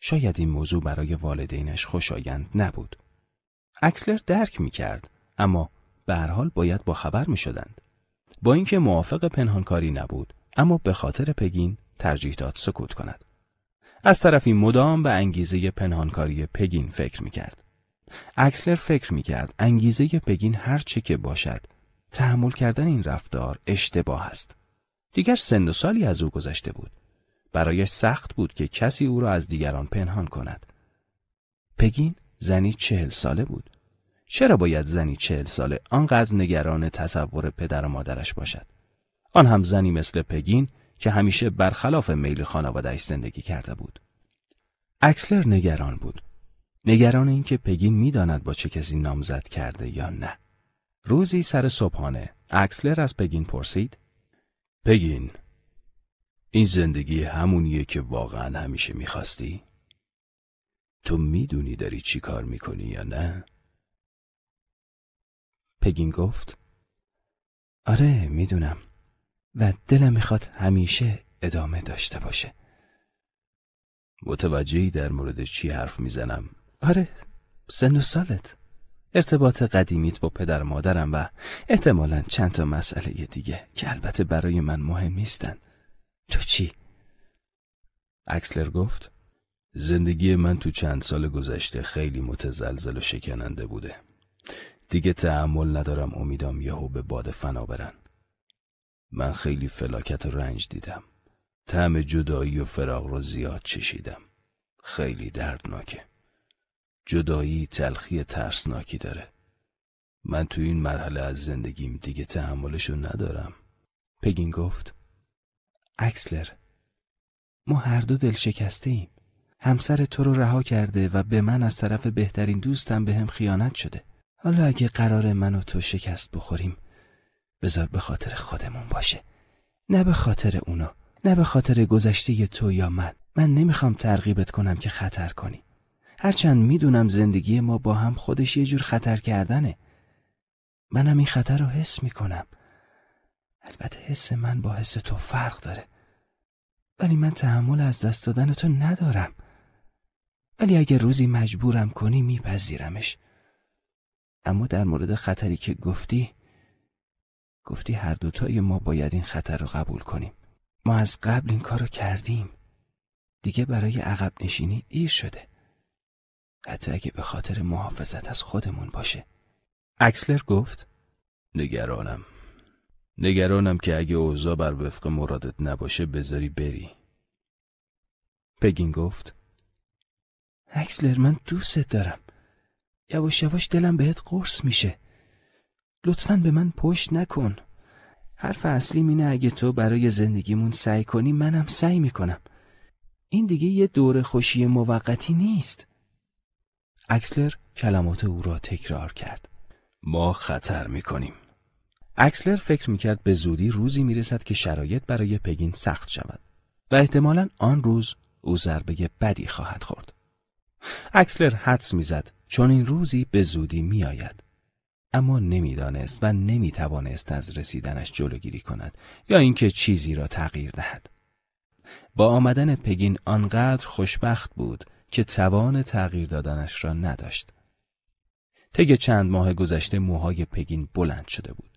شاید این موضوع برای والدینش خوشایند نبود اکسلر درک می کرد اما به هر حال باید با خبر می شدند. با اینکه موافق پنهانکاری نبود اما به خاطر پگین ترجیح داد سکوت کند از طرفی مدام به انگیزه پنهانکاری پگین فکر می کرد. اکسلر فکر می کرد انگیزه پگین هر چی که باشد تحمل کردن این رفتار اشتباه است. دیگر سن و سالی از او گذشته بود. برایش سخت بود که کسی او را از دیگران پنهان کند. پگین زنی چهل ساله بود. چرا باید زنی چهل ساله آنقدر نگران تصور پدر و مادرش باشد؟ آن هم زنی مثل پگین که همیشه برخلاف میل خانوادهش زندگی کرده بود. اکسلر نگران بود. نگران اینکه پگین میداند با چه کسی نامزد کرده یا نه. روزی سر صبحانه اکسلر از پگین پرسید: پگین این زندگی همونیه که واقعا همیشه میخواستی؟ تو میدونی داری چی کار میکنی یا نه؟ پگین گفت آره میدونم و دلم میخواد همیشه ادامه داشته باشه متوجهی در مورد چی حرف میزنم آره سن و سالت ارتباط قدیمیت با پدر و مادرم و احتمالا چند تا مسئله دیگه که البته برای من مهم نیستن تو چی؟ اکسلر گفت زندگی من تو چند سال گذشته خیلی متزلزل و شکننده بوده دیگه تحمل ندارم امیدم یهو به باد فنا برن من خیلی فلاکت و رنج دیدم طعم جدایی و فراغ رو زیاد چشیدم خیلی دردناکه جدایی تلخی ترسناکی داره من تو این مرحله از زندگیم دیگه تحملشو ندارم پگین گفت اکسلر ما هر دو دل شکسته ایم همسر تو رو رها کرده و به من از طرف بهترین دوستم به هم خیانت شده حالا اگه قرار من و تو شکست بخوریم بذار به خاطر خودمون باشه نه به خاطر اونا نه به خاطر گذشته تو یا من من نمیخوام ترغیبت کنم که خطر کنی هرچند میدونم زندگی ما با هم خودش یه جور خطر کردنه منم این خطر رو حس میکنم البته حس من با حس تو فرق داره ولی من تحمل از دست دادن تو ندارم ولی اگه روزی مجبورم کنی میپذیرمش اما در مورد خطری که گفتی گفتی هر دوتای ما باید این خطر رو قبول کنیم ما از قبل این رو کردیم دیگه برای عقب نشینی دیر شده حتی اگه به خاطر محافظت از خودمون باشه اکسلر گفت نگرانم نگرانم که اگه اوزا بر وفق مرادت نباشه بذاری بری پگین گفت اکسلر من دوستت دارم یواش یواش دلم بهت قرص میشه لطفا به من پشت نکن حرف اصلی اینه اگه تو برای زندگیمون سعی کنی منم سعی میکنم این دیگه یه دور خوشی موقتی نیست اکسلر کلمات او را تکرار کرد ما خطر میکنیم اکسلر فکر میکرد به زودی روزی میرسد که شرایط برای پگین سخت شود و احتمالا آن روز او ضربه بدی خواهد خورد اکسلر حدس میزد چون این روزی به زودی میآید اما نمیدانست و توانست از رسیدنش جلوگیری کند یا اینکه چیزی را تغییر دهد با آمدن پگین آنقدر خوشبخت بود که توان تغییر دادنش را نداشت طی چند ماه گذشته موهای پگین بلند شده بود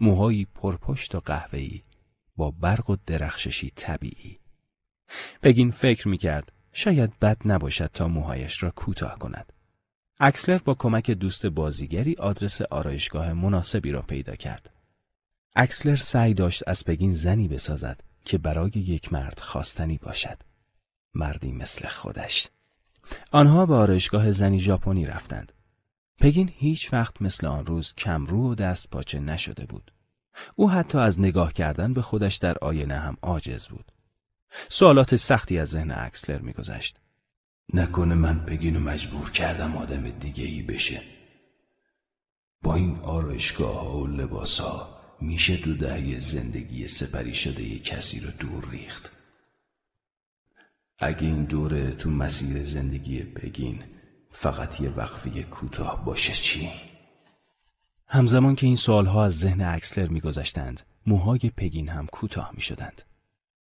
موهایی پرپشت و قهوه‌ای با برق و درخششی طبیعی پگین فکر کرد شاید بد نباشد تا موهایش را کوتاه کند اکسلر با کمک دوست بازیگری آدرس آرایشگاه مناسبی را پیدا کرد. اکسلر سعی داشت از پگین زنی بسازد که برای یک مرد خواستنی باشد. مردی مثل خودش. آنها به آرایشگاه زنی ژاپنی رفتند. پگین هیچ وقت مثل آن روز رو و دست پاچه نشده بود. او حتی از نگاه کردن به خودش در آینه هم عاجز بود. سوالات سختی از ذهن اکسلر میگذشت. نکنه من و مجبور کردم آدم دیگه ای بشه با این آرشگاه ها و لباس ها میشه دو دهی زندگی سپری شده یه کسی رو دور ریخت اگه این دوره تو مسیر زندگی پگین فقط یه وقفی کوتاه باشه چی؟ همزمان که این ها از ذهن اکسلر میگذشتند موهای پگین هم کوتاه میشدند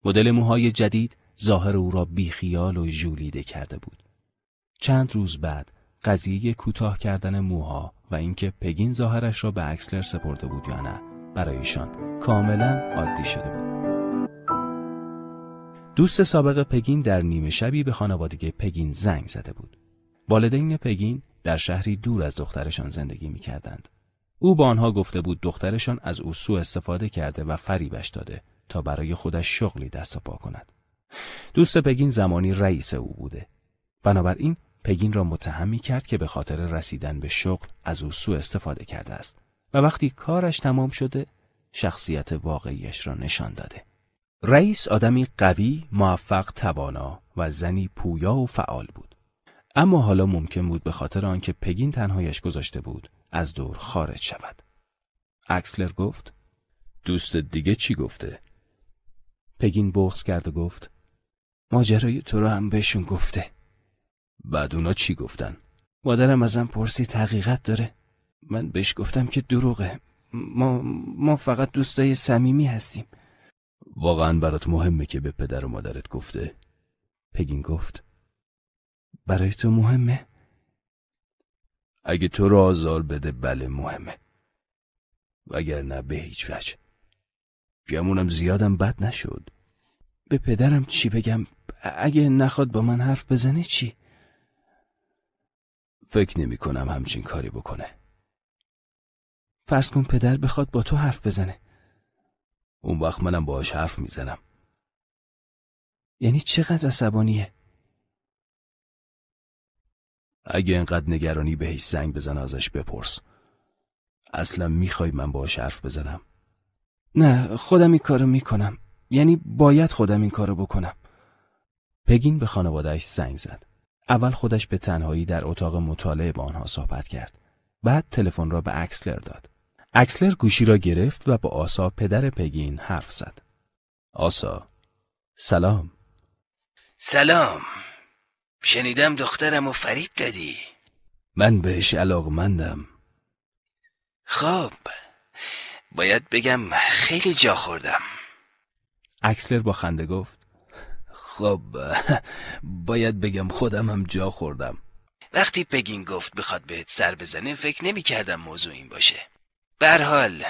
مدل موهای جدید ظاهر او را بیخیال و ژولیده کرده بود. چند روز بعد قضیه کوتاه کردن موها و اینکه پگین ظاهرش را به اکسلر سپرده بود یا نه برایشان کاملا عادی شده بود. دوست سابق پگین در نیمه شبی به خانوادگی پگین زنگ زده بود. والدین پگین در شهری دور از دخترشان زندگی می کردند. او با آنها گفته بود دخترشان از او سو استفاده کرده و فریبش داده تا برای خودش شغلی دست پا کند. دوست پگین زمانی رئیس او بوده بنابراین پگین را متهم می کرد که به خاطر رسیدن به شغل از او سو استفاده کرده است و وقتی کارش تمام شده شخصیت واقعیش را نشان داده رئیس آدمی قوی، موفق، توانا و زنی پویا و فعال بود اما حالا ممکن بود به خاطر آنکه پگین تنهایش گذاشته بود از دور خارج شود اکسلر گفت دوست دیگه چی گفته؟ پگین بغز کرد و گفت ماجرای تو رو هم بهشون گفته بعد اونا چی گفتن؟ مادرم ازم پرسید حقیقت داره من بهش گفتم که دروغه ما, ما فقط دوستای صمیمی هستیم واقعا برات مهمه که به پدر و مادرت گفته پگین گفت برای تو مهمه؟ اگه تو رو آزار بده بله مهمه نه به هیچ وجه گمونم زیادم بد نشد به پدرم چی بگم اگه نخواد با من حرف بزنه چی؟ فکر نمی کنم همچین کاری بکنه فرض کن پدر بخواد با تو حرف بزنه اون وقت منم باهاش حرف میزنم یعنی چقدر عصبانیه؟ اگه انقدر نگرانی بهش زنگ بزن ازش بپرس اصلا میخوای من باهاش حرف بزنم نه خودم این کارو میکنم یعنی باید خودم این کارو بکنم پگین به خانوادهش زنگ زد اول خودش به تنهایی در اتاق مطالعه با آنها صحبت کرد بعد تلفن را به اکسلر داد اکسلر گوشی را گرفت و با آسا پدر پگین حرف زد آسا سلام سلام شنیدم دخترم و فریب دادی من بهش مندم خب باید بگم خیلی جا خوردم اکسلر با خنده گفت خب باید بگم خودم هم جا خوردم وقتی پگین گفت بخواد بهت سر بزنه فکر نمی کردم موضوع این باشه حال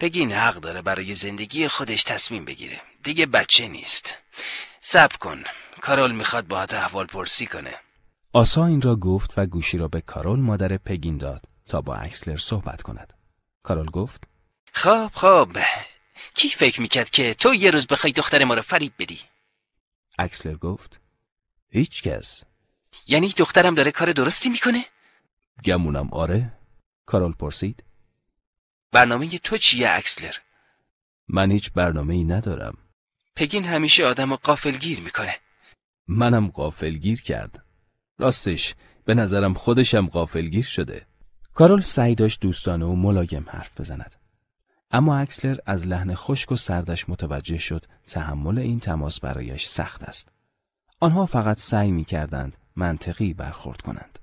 پگین حق داره برای زندگی خودش تصمیم بگیره دیگه بچه نیست صبر کن کارول میخواد هات احوال پرسی کنه آسا این را گفت و گوشی را به کارول مادر پگین داد تا با اکسلر صحبت کند کارول گفت خب خب کی فکر میکرد که تو یه روز بخوای دختر ما رو فریب بدی اکسلر گفت هیچ کس یعنی دخترم داره کار درستی میکنه گمونم آره کارول پرسید برنامه تو چیه اکسلر من هیچ برنامه ای ندارم پگین همیشه آدم رو قافل میکنه منم قافلگیر کرد راستش به نظرم خودشم قافلگیر شده کارول سعی داشت دوستانه و ملایم حرف بزند اما اکسلر از لحن خشک و سردش متوجه شد تحمل این تماس برایش سخت است. آنها فقط سعی می کردند منطقی برخورد کنند.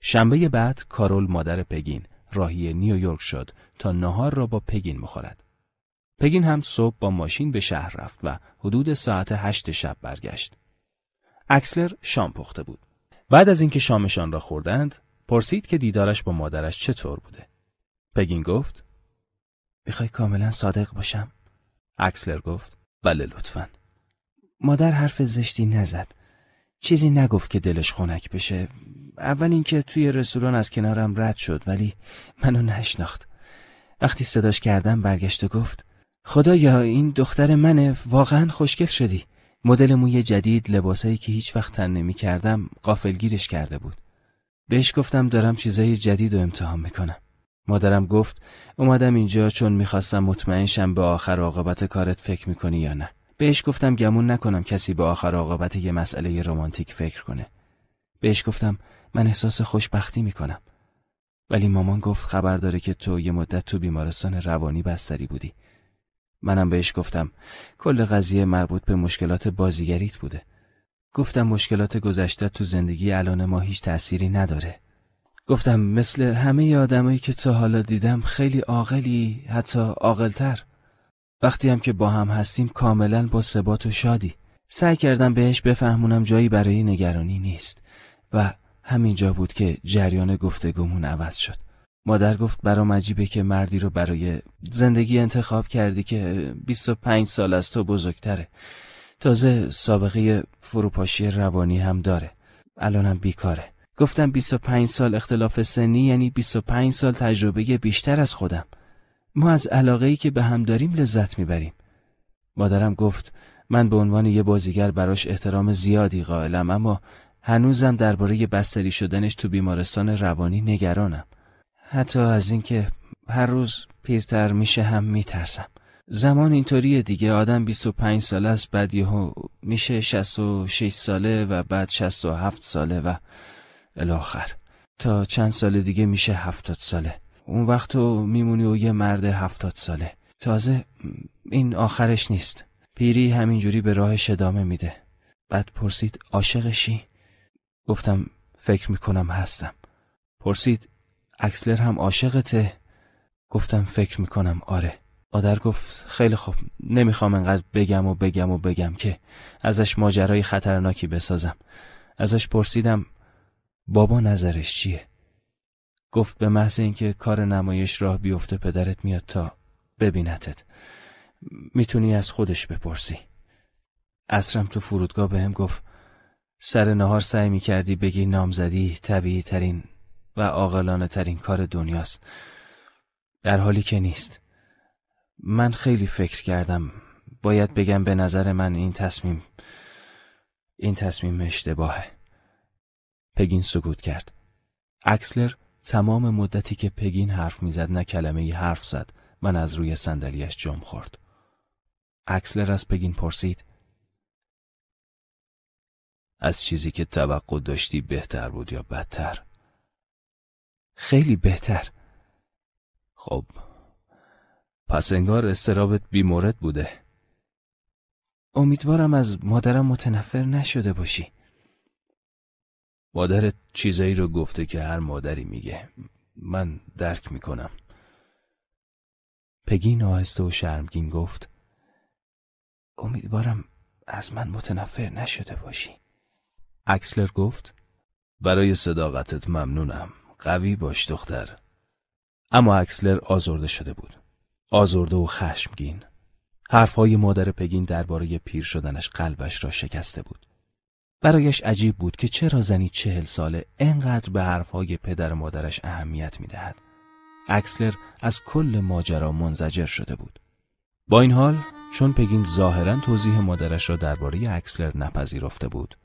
شنبه بعد کارول مادر پگین راهی نیویورک شد تا نهار را با پگین بخورد. پگین هم صبح با ماشین به شهر رفت و حدود ساعت هشت شب برگشت. اکسلر شام پخته بود. بعد از اینکه شامشان را خوردند، پرسید که دیدارش با مادرش چطور بوده. پگین گفت: میخوای کاملا صادق باشم اکسلر گفت بله لطفا مادر حرف زشتی نزد چیزی نگفت که دلش خنک بشه اول اینکه توی رستوران از کنارم رد شد ولی منو نشناخت وقتی صداش کردم برگشت و گفت خدایا این دختر منه واقعا خوشگل شدی مدل موی جدید لباسایی که هیچ وقت تن نمی کردم گیرش کرده بود بهش گفتم دارم چیزای جدید رو امتحان میکنم مادرم گفت اومدم اینجا چون میخواستم مطمئن شم به آخر عاقبت کارت فکر میکنی یا نه بهش گفتم گمون نکنم کسی به آخر عاقبت یه مسئله رمانتیک فکر کنه بهش گفتم من احساس خوشبختی میکنم ولی مامان گفت خبر داره که تو یه مدت تو بیمارستان روانی بستری بودی منم بهش گفتم کل قضیه مربوط به مشکلات بازیگریت بوده گفتم مشکلات گذشته تو زندگی الان ما هیچ تأثیری نداره گفتم مثل همه آدمایی که تا حالا دیدم خیلی عاقلی حتی عاقلتر وقتی هم که با هم هستیم کاملا با ثبات و شادی سعی کردم بهش بفهمونم جایی برای نگرانی نیست و همینجا بود که جریان گفتگومون عوض شد مادر گفت برام عجیبه که مردی رو برای زندگی انتخاب کردی که 25 سال از تو بزرگتره تازه سابقه فروپاشی روانی هم داره الانم بیکاره گفتم 25 سال اختلاف سنی یعنی 25 سال تجربه بیشتر از خودم ما از علاقه که به هم داریم لذت میبریم مادرم گفت من به عنوان یه بازیگر براش احترام زیادی قائلم اما هنوزم درباره بستری شدنش تو بیمارستان روانی نگرانم حتی از اینکه هر روز پیرتر میشه هم میترسم زمان اینطوری دیگه آدم 25 ساله است بعد یهو میشه 66 ساله و بعد 67 ساله و الاخر تا چند سال دیگه میشه هفتاد ساله اون وقت تو میمونی و یه مرد هفتاد ساله تازه این آخرش نیست پیری همینجوری به راهش ادامه میده بعد پرسید عاشقشی گفتم فکر میکنم هستم پرسید اکسلر هم عاشقته گفتم فکر میکنم آره آدر گفت خیلی خوب نمیخوام انقدر بگم و بگم و بگم که ازش ماجرای خطرناکی بسازم ازش پرسیدم بابا نظرش چیه؟ گفت به محض اینکه کار نمایش راه بیفته پدرت میاد تا ببینتت میتونی از خودش بپرسی اصرم تو فرودگاه بهم به گفت سر نهار سعی میکردی بگی نامزدی طبیعی ترین و عاقلانه ترین کار دنیاست در حالی که نیست من خیلی فکر کردم باید بگم به نظر من این تصمیم این تصمیم اشتباهه پگین سکوت کرد. اکسلر تمام مدتی که پگین حرف میزد نه کلمه ای حرف زد من از روی صندلیاش جام خورد. اکسلر از پگین پرسید از چیزی که توقع داشتی بهتر بود یا بدتر؟ خیلی بهتر. خب پس انگار استرابت بیمورد بوده. امیدوارم از مادرم متنفر نشده باشی. مادرت چیزایی رو گفته که هر مادری میگه من درک میکنم پگین آهسته و شرمگین گفت امیدوارم از من متنفر نشده باشی اکسلر گفت برای صداقتت ممنونم قوی باش دختر اما اکسلر آزرده شده بود آزرده و خشمگین حرفهای مادر پگین درباره پیر شدنش قلبش را شکسته بود برایش عجیب بود که چرا زنی چهل ساله انقدر به حرفهای پدر و مادرش اهمیت میدهد. اکسلر از کل ماجرا منزجر شده بود. با این حال چون پگین ظاهرا توضیح مادرش را درباره اکسلر نپذیرفته بود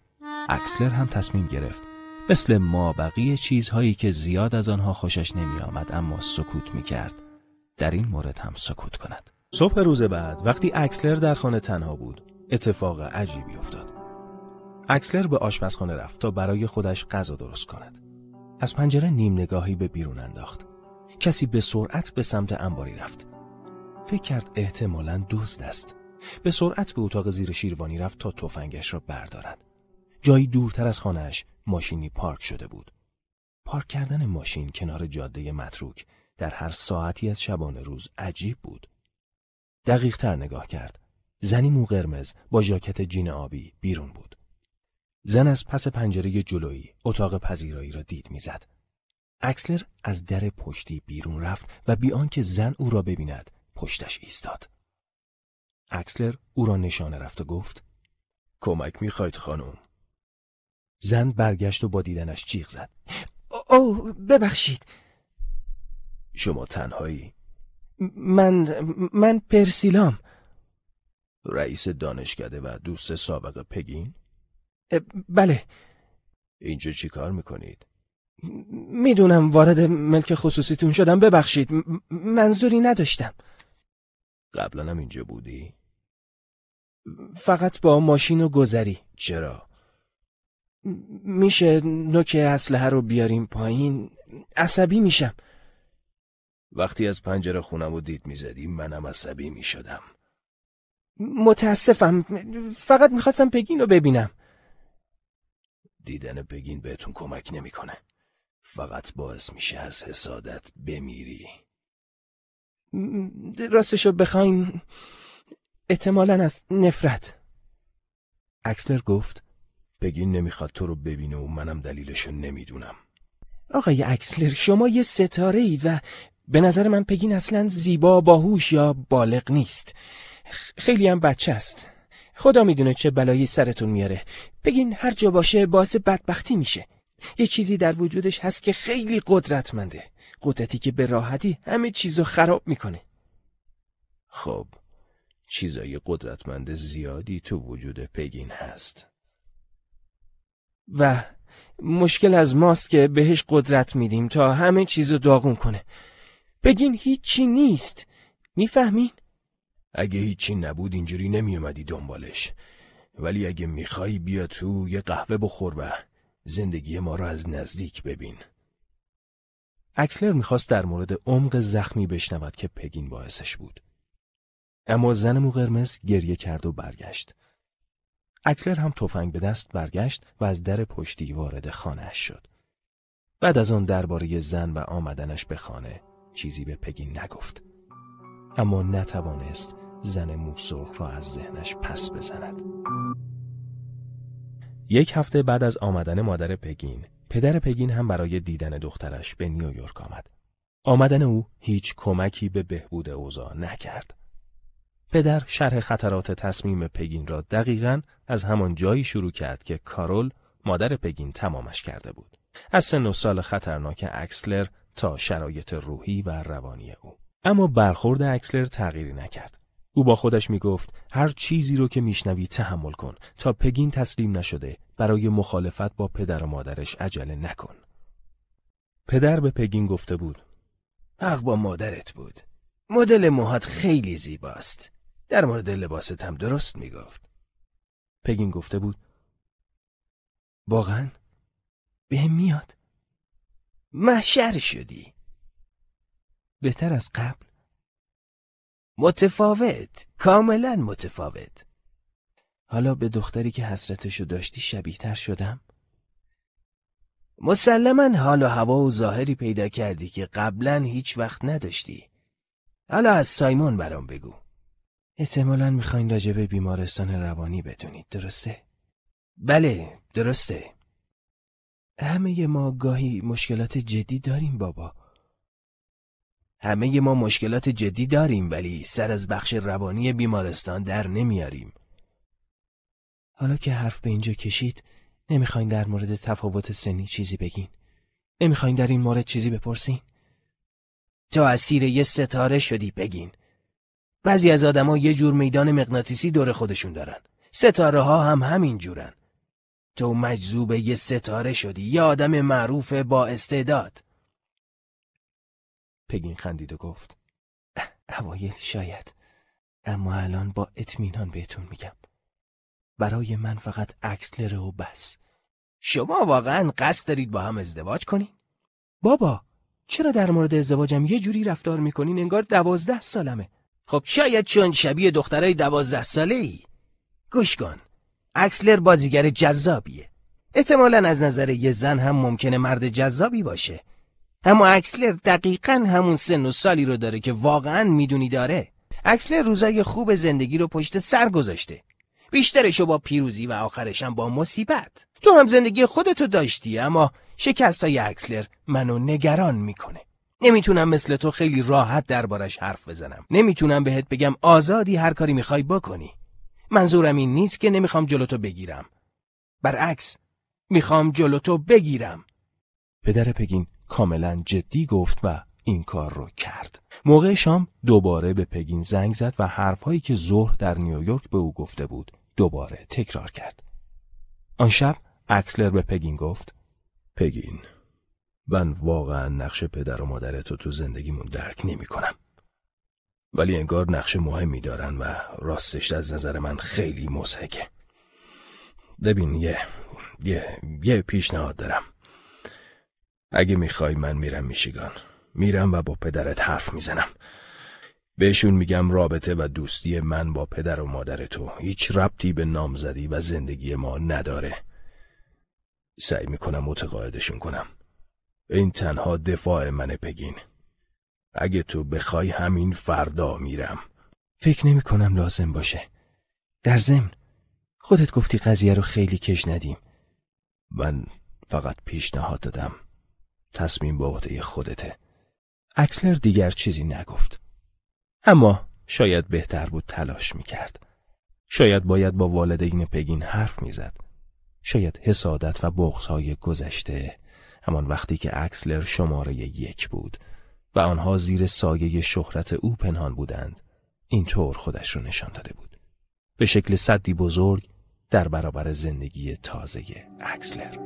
اکسلر هم تصمیم گرفت مثل ما بقیه چیزهایی که زیاد از آنها خوشش نمی آمد اما سکوت می کرد در این مورد هم سکوت کند صبح روز بعد وقتی اکسلر در خانه تنها بود اتفاق عجیبی افتاد اکسلر به آشپزخانه رفت تا برای خودش غذا درست کند. از پنجره نیم نگاهی به بیرون انداخت. کسی به سرعت به سمت انباری رفت. فکر کرد احتمالا دزد است. به سرعت به اتاق زیر شیروانی رفت تا تفنگش را بردارد. جایی دورتر از خانهش ماشینی پارک شده بود. پارک کردن ماشین کنار جاده متروک در هر ساعتی از شبانه روز عجیب بود. دقیق تر نگاه کرد. زنی مو قرمز با ژاکت جین آبی بیرون بود. زن از پس پنجره جلویی اتاق پذیرایی را دید میزد. اکسلر از در پشتی بیرون رفت و بی آنکه زن او را ببیند پشتش ایستاد. اکسلر او را نشانه رفت و گفت کمک میخواید خانم زن برگشت و با دیدنش جیغ زد او ببخشید شما تنهایی من من پرسیلام رئیس دانشکده و دوست سابق پگین بله اینجا چی کار میکنید؟ میدونم وارد ملک خصوصیتون شدم ببخشید منظوری نداشتم قبلا هم اینجا بودی؟ فقط با ماشین و گذری چرا؟ میشه نوک اسلحه رو بیاریم پایین عصبی میشم وقتی از پنجره خونم رو دید میزدی منم عصبی میشدم متاسفم فقط میخواستم پگین رو ببینم دیدن بگین بهتون کمک نمیکنه. فقط باعث میشه از حسادت بمیری راستشو بخواین احتمالا از نفرت اکسلر گفت بگین نمیخواد تو رو ببینه و منم دلیلشو نمیدونم آقای اکسلر شما یه ستاره اید و به نظر من پگین اصلا زیبا باهوش یا بالغ نیست خیلی هم بچه است خدا میدونه چه بلایی سرتون میاره بگین هر جا باشه باعث بدبختی میشه یه چیزی در وجودش هست که خیلی قدرتمنده قدرتی که به راحتی همه چیزو خراب میکنه خب چیزای قدرتمند زیادی تو وجود پگین هست و مشکل از ماست که بهش قدرت میدیم تا همه چیزو داغون کنه بگین هیچی نیست میفهمین؟ اگه هیچی نبود اینجوری نمی اومدی دنبالش ولی اگه میخوای بیا تو یه قهوه بخور و زندگی ما رو از نزدیک ببین اکسلر میخواست در مورد عمق زخمی بشنود که پگین باعثش بود اما زن مو قرمز گریه کرد و برگشت اکسلر هم تفنگ به دست برگشت و از در پشتی وارد خانه شد بعد از آن درباره زن و آمدنش به خانه چیزی به پگین نگفت اما نتوانست زن موسرخ را از ذهنش پس بزند یک هفته بعد از آمدن مادر پگین پدر پگین هم برای دیدن دخترش به نیویورک آمد آمدن او هیچ کمکی به بهبود اوزا نکرد پدر شرح خطرات تصمیم پگین را دقیقا از همان جایی شروع کرد که کارول مادر پگین تمامش کرده بود از سن سال خطرناک اکسلر تا شرایط روحی و روانی او اما برخورد اکسلر تغییری نکرد. او با خودش می گفت هر چیزی رو که میشنوی تحمل کن تا پگین تسلیم نشده برای مخالفت با پدر و مادرش عجله نکن. پدر به پگین گفته بود حق با مادرت بود. مدل موهات خیلی زیباست. در مورد لباست هم درست میگفت. پگین گفته بود واقعا به میاد محشر شدی بهتر از قبل متفاوت کاملا متفاوت حالا به دختری که حسرتشو داشتی شبیه تر شدم؟ مسلما حال و هوا و ظاهری پیدا کردی که قبلا هیچ وقت نداشتی حالا از سایمون برام بگو احتمالا میخواین راجع به بیمارستان روانی بدونید درسته؟ بله درسته همه ما گاهی مشکلات جدی داریم بابا همه ما مشکلات جدی داریم ولی سر از بخش روانی بیمارستان در نمیاریم. حالا که حرف به اینجا کشید نمیخواین در مورد تفاوت سنی چیزی بگین؟ نمیخواین در این مورد چیزی بپرسین؟ تو اسیر یه ستاره شدی بگین. بعضی از آدما یه جور میدان مغناطیسی دور خودشون دارن. ستاره ها هم همین جورن. تو مجذوب یه ستاره شدی یه آدم معروف با استعداد. پگین خندید و گفت اوایل شاید اما الان با اطمینان بهتون میگم برای من فقط اکسلر و بس شما واقعا قصد دارید با هم ازدواج کنی؟ بابا چرا در مورد ازدواجم یه جوری رفتار میکنین انگار دوازده سالمه خب شاید چون شبیه دخترای دوازده ساله ای گوش کن اکسلر بازیگر جذابیه احتمالا از نظر یه زن هم ممکنه مرد جذابی باشه اما اکسلر دقیقا همون سن و سالی رو داره که واقعا میدونی داره اکسلر روزای خوب زندگی رو پشت سر گذاشته بیشترشو با پیروزی و آخرشم با مصیبت تو هم زندگی خودتو داشتی اما شکست های اکسلر منو نگران میکنه نمیتونم مثل تو خیلی راحت دربارش حرف بزنم نمیتونم بهت بگم آزادی هر کاری میخوای بکنی منظورم این نیست که نمیخوام جلوتو بگیرم برعکس میخوام جلوتو بگیرم پدر پگین کاملا جدی گفت و این کار رو کرد. موقع شام دوباره به پگین زنگ زد و حرفهایی که ظهر در نیویورک به او گفته بود دوباره تکرار کرد. آن شب اکسلر به پگین گفت پگین من واقعا نقش پدر و مادر تو تو زندگیمون درک نمی کنم. ولی انگار نقش مهمی دارن و راستش از نظر من خیلی مسحکه. ببین یه یه یه پیشنهاد دارم. اگه میخوای من میرم میشیگان میرم و با پدرت حرف میزنم بهشون میگم رابطه و دوستی من با پدر و مادر تو هیچ ربطی به نامزدی و زندگی ما نداره سعی میکنم متقاعدشون کنم این تنها دفاع منه پگین اگه تو بخوای همین فردا میرم فکر نمی کنم لازم باشه در ضمن خودت گفتی قضیه رو خیلی کش ندیم من فقط پیشنهاد دادم تصمیم به عهده خودته. اکسلر دیگر چیزی نگفت. اما شاید بهتر بود تلاش میکرد. شاید باید با والدین پگین حرف میزد. شاید حسادت و بغزهای گذشته همان وقتی که اکسلر شماره یک بود و آنها زیر سایه شهرت او پنهان بودند اینطور خودش رو نشان داده بود به شکل صدی بزرگ در برابر زندگی تازه اکسلر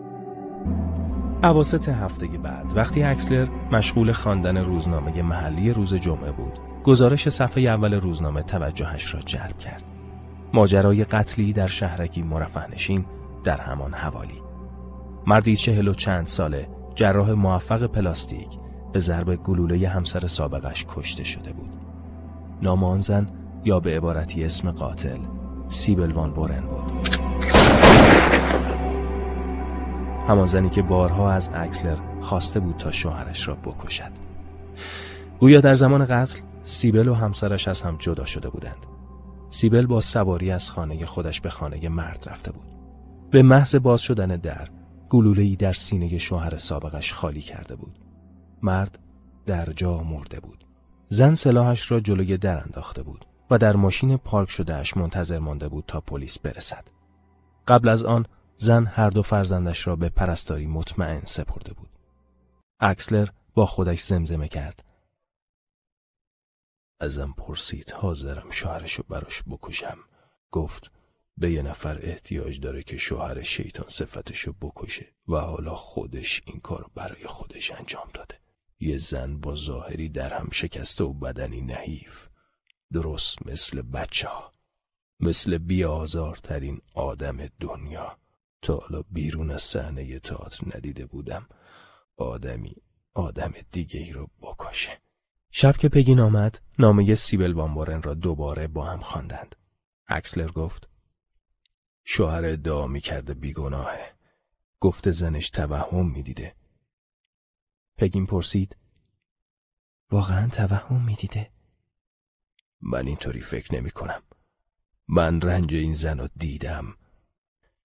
عواسط هفته بعد وقتی اکسلر مشغول خواندن روزنامه محلی روز جمعه بود گزارش صفحه اول روزنامه توجهش را جلب کرد ماجرای قتلی در شهرکی مرفه در همان حوالی مردی چهل و چند ساله جراح موفق پلاستیک به ضرب گلوله همسر سابقش کشته شده بود نام آن زن یا به عبارتی اسم قاتل سیبلوان بورن بود همان زنی که بارها از اکسلر خواسته بود تا شوهرش را بکشد گویا در زمان قتل سیبل و همسرش از هم جدا شده بودند سیبل با سواری از خانه خودش به خانه مرد رفته بود به محض باز شدن در گلوله ای در سینه شوهر سابقش خالی کرده بود مرد در جا مرده بود زن سلاحش را جلوی در انداخته بود و در ماشین پارک شدهش منتظر مانده بود تا پلیس برسد قبل از آن زن هر دو فرزندش را به پرستاری مطمئن سپرده بود. اکسلر با خودش زمزمه کرد. ازم پرسید حاضرم شوهرشو براش بکشم. گفت به یه نفر احتیاج داره که شوهر شیطان صفتشو بکشه و حالا خودش این کارو برای خودش انجام داده. یه زن با ظاهری در هم شکسته و بدنی نحیف. درست مثل بچه ها. مثل بیازارترین آدم دنیا. تا حالا بیرون از صحنه تئاتر ندیده بودم آدمی آدم دیگه ای رو بکشه شب که پگین آمد نامه سیبل وانبارن را دوباره با هم خواندند اکسلر گفت شوهر ادعا کرده بیگناهه گفته زنش توهم میدیده پگین پرسید واقعا توهم میدیده من اینطوری فکر نمی کنم من رنج این زن رو دیدم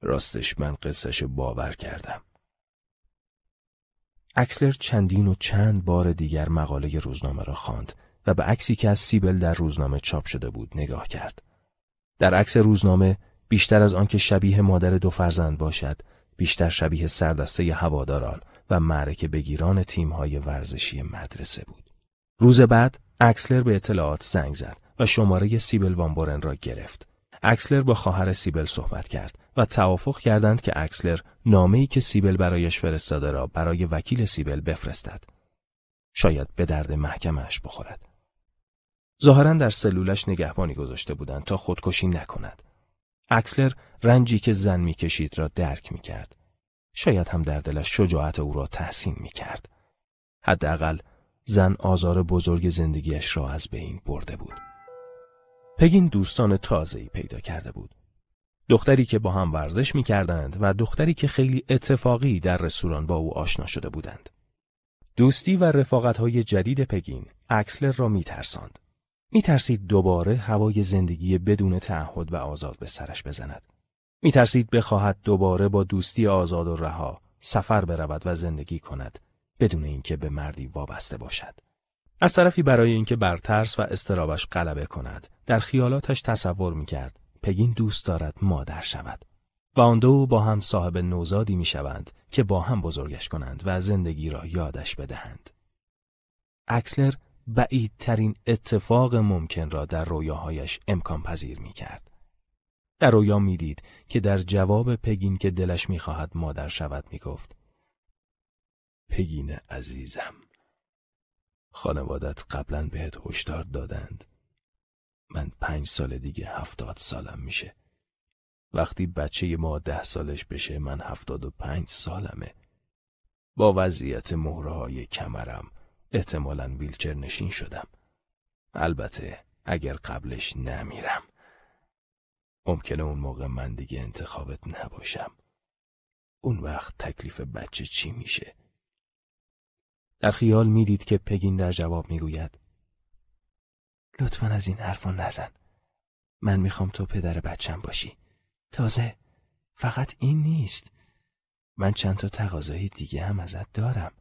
راستش من قصهش باور کردم. اکسلر چندین و چند بار دیگر مقاله روزنامه را خواند و به عکسی که از سیبل در روزنامه چاپ شده بود نگاه کرد. در عکس روزنامه بیشتر از آنکه شبیه مادر دو فرزند باشد، بیشتر شبیه سردسته هواداران و معرکه بگیران تیم‌های ورزشی مدرسه بود. روز بعد اکسلر به اطلاعات زنگ زد و شماره سیبل وانبورن را گرفت. اکسلر با خواهر سیبل صحبت کرد و توافق کردند که اکسلر نامه‌ای که سیبل برایش فرستاده را برای وکیل سیبل بفرستد. شاید به درد محکمش بخورد. ظاهرا در سلولش نگهبانی گذاشته بودند تا خودکشی نکند. اکسلر رنجی که زن میکشید را درک کرد. شاید هم در دلش شجاعت او را تحسین میکرد. حداقل زن آزار بزرگ زندگیش را از بین برده بود. پگین دوستان تازه‌ای پیدا کرده بود. دختری که با هم ورزش می کردند و دختری که خیلی اتفاقی در رستوران با او آشنا شده بودند. دوستی و رفاقت های جدید پگین اکسلر را می ترساند. می ترسید دوباره هوای زندگی بدون تعهد و آزاد به سرش بزند. می ترسید بخواهد دوباره با دوستی آزاد و رها سفر برود و زندگی کند بدون اینکه به مردی وابسته باشد. از طرفی برای اینکه بر ترس و استرابش غلبه کند در خیالاتش تصور می کرد پگین دوست دارد مادر شود و آن دو با هم صاحب نوزادی می شوند که با هم بزرگش کنند و زندگی را یادش بدهند. اکسلر بعیدترین اتفاق ممکن را در رویاهایش امکان پذیر می کرد. در رویا می دید که در جواب پگین که دلش می خواهد مادر شود می گفت. پگین عزیزم خانوادت قبلا بهت هشدار دادند من پنج سال دیگه هفتاد سالم میشه. وقتی بچه ما ده سالش بشه من هفتاد و پنج سالمه. با وضعیت های کمرم احتمالا ویلچر نشین شدم. البته اگر قبلش نمیرم. ممکنه اون موقع من دیگه انتخابت نباشم. اون وقت تکلیف بچه چی میشه؟ در خیال میدید که پگین در جواب میگوید لطفا از این حرفا نزن من میخوام تو پدر بچم باشی تازه فقط این نیست من چند تا تقاضای دیگه هم ازت دارم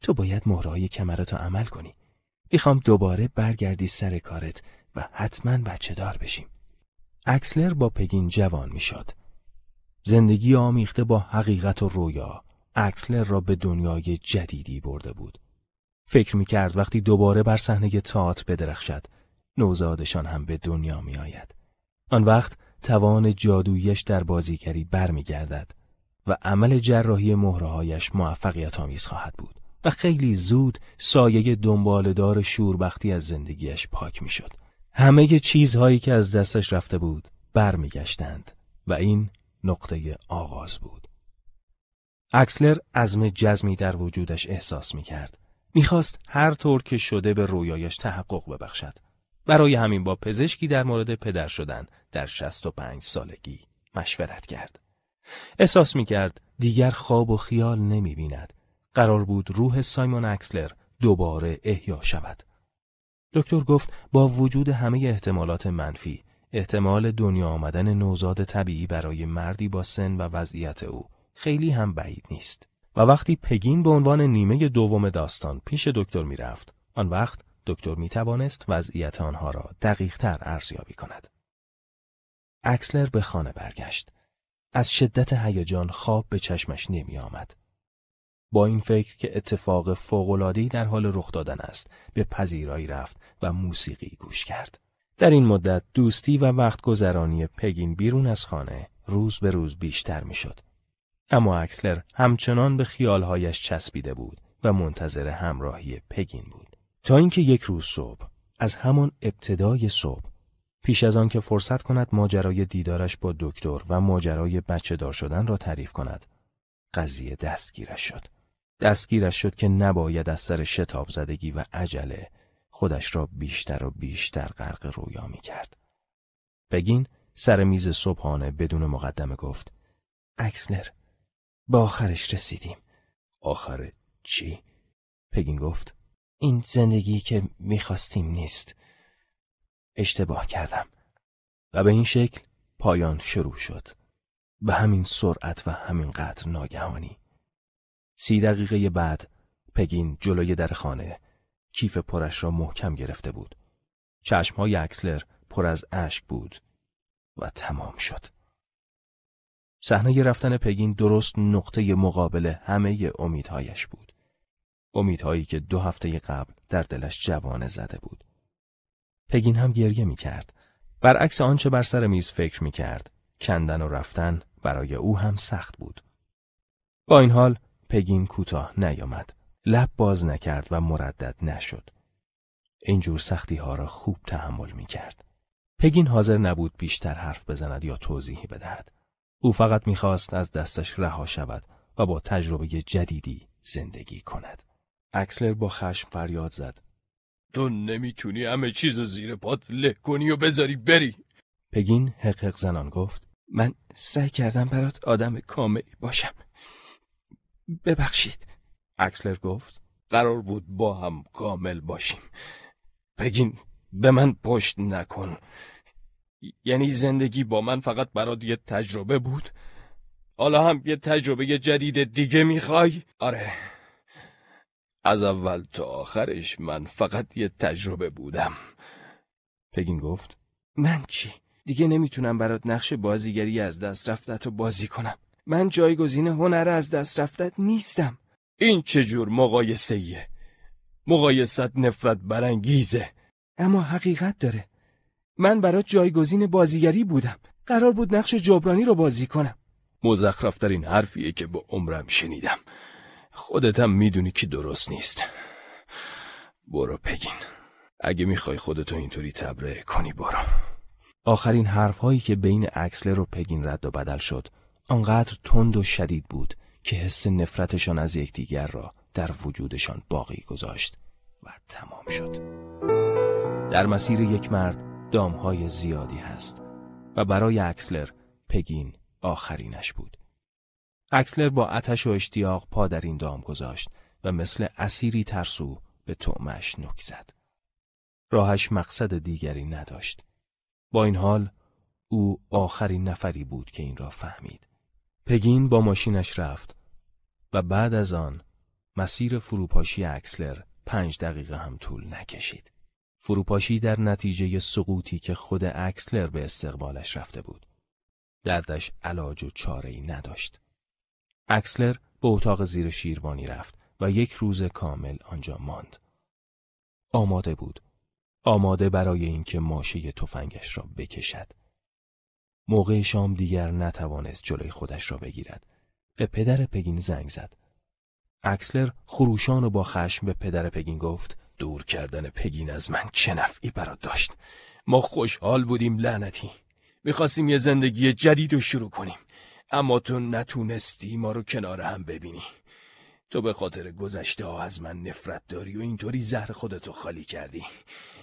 تو باید مهرهای کمرتو عمل کنی میخوام دوباره برگردی سر کارت و حتما بچه دار بشیم اکسلر با پگین جوان میشد زندگی آمیخته با حقیقت و رویا اکسلر را به دنیای جدیدی برده بود فکر میکرد وقتی دوباره بر صحنه تئاتر بدرخشد نوزادشان هم به دنیا می آید. آن وقت توان جادویش در بازیگری برمیگردد و عمل جراحی مهرهایش موفقیت آمیز خواهد بود و خیلی زود سایه دنبالدار شوربختی از زندگیش پاک شد همه چیزهایی که از دستش رفته بود برمیگشتند و این نقطه آغاز بود. اکسلر عزم جزمی در وجودش احساس می کرد. خواست هر طور که شده به رویایش تحقق ببخشد. برای همین با پزشکی در مورد پدر شدن در 65 سالگی مشورت کرد. احساس می کرد دیگر خواب و خیال نمی بیند. قرار بود روح سایمون اکسلر دوباره احیا شود. دکتر گفت با وجود همه احتمالات منفی احتمال دنیا آمدن نوزاد طبیعی برای مردی با سن و وضعیت او خیلی هم بعید نیست و وقتی پگین به عنوان نیمه دوم داستان پیش دکتر میرفت آن وقت دکتر می توانست وضعیت آنها را دقیقتر ارزیابی کند. اکسلر به خانه برگشت. از شدت هیجان خواب به چشمش نمی آمد. با این فکر که اتفاق ای در حال رخ دادن است، به پذیرایی رفت و موسیقی گوش کرد. در این مدت دوستی و وقت گذرانی پگین بیرون از خانه روز به روز بیشتر میشد. اما اکسلر همچنان به خیالهایش چسبیده بود و منتظر همراهی پگین بود. تا اینکه یک روز صبح از همان ابتدای صبح پیش از آن که فرصت کند ماجرای دیدارش با دکتر و ماجرای بچه دار شدن را تعریف کند قضیه دستگیرش شد دستگیرش شد که نباید از سر شتاب زدگی و عجله خودش را بیشتر و بیشتر غرق رویا می کرد بگین سر میز صبحانه بدون مقدمه گفت اکسلر با آخرش رسیدیم آخر چی؟ پگین گفت این زندگی که میخواستیم نیست اشتباه کردم و به این شکل پایان شروع شد به همین سرعت و همین قدر ناگهانی سی دقیقه بعد پگین جلوی در خانه کیف پرش را محکم گرفته بود چشمهای اکسلر پر از اشک بود و تمام شد صحنه رفتن پگین درست نقطه مقابل همه امیدهایش بود امیدهایی که دو هفته قبل در دلش جوانه زده بود. پگین هم گریه می کرد. برعکس آنچه بر سر میز فکر می کرد، کندن و رفتن برای او هم سخت بود. با این حال پگین کوتاه نیامد. لب باز نکرد و مردد نشد. اینجور سختی ها را خوب تحمل می کرد. پگین حاضر نبود بیشتر حرف بزند یا توضیحی بدهد. او فقط خواست از دستش رها شود و با تجربه جدیدی زندگی کند. اکسلر با خشم فریاد زد. تو نمیتونی همه چیز زیر پات له کنی و بذاری بری. پگین حق زنان گفت. من سعی کردم برات آدم کاملی باشم. ببخشید. اکسلر گفت. قرار بود با هم کامل باشیم. پگین به من پشت نکن. یعنی زندگی با من فقط برات یه تجربه بود؟ حالا هم یه تجربه جدید دیگه میخوای؟ آره از اول تا آخرش من فقط یه تجربه بودم پگین گفت من چی؟ دیگه نمیتونم برات نقش بازیگری از دست رفتت رو بازی کنم من جایگزین هنر از دست رفتت نیستم این چجور مقایسه یه مقایست نفرت برانگیزه اما حقیقت داره من برات جایگزین بازیگری بودم قرار بود نقش جبرانی رو بازی کنم مزخرفترین حرفیه که با عمرم شنیدم خودتم میدونی که درست نیست برو پگین اگه میخوای خودتو اینطوری تبره کنی برو آخرین حرفهایی که بین اکسلر و پگین رد و بدل شد آنقدر تند و شدید بود که حس نفرتشان از یکدیگر را در وجودشان باقی گذاشت و تمام شد در مسیر یک مرد دامهای زیادی هست و برای اکسلر پگین آخرینش بود اکسلر با اتش و اشتیاق پا در این دام گذاشت و مثل اسیری ترسو به تومش نک زد. راهش مقصد دیگری نداشت. با این حال او آخرین نفری بود که این را فهمید. پگین با ماشینش رفت و بعد از آن مسیر فروپاشی اکسلر پنج دقیقه هم طول نکشید. فروپاشی در نتیجه سقوطی که خود اکسلر به استقبالش رفته بود. دردش علاج و چاره ای نداشت. اکسلر به اتاق زیر شیروانی رفت و یک روز کامل آنجا ماند. آماده بود. آماده برای اینکه ماشه تفنگش را بکشد. موقع شام دیگر نتوانست جلوی خودش را بگیرد. به پدر پگین زنگ زد. اکسلر خروشان و با خشم به پدر پگین گفت دور کردن پگین از من چه نفعی برات داشت ما خوشحال بودیم لعنتی میخواستیم یه زندگی جدید رو شروع کنیم اما تو نتونستی ما رو کنار هم ببینی تو به خاطر گذشته ها از من نفرت داری و اینطوری زهر خودتو خالی کردی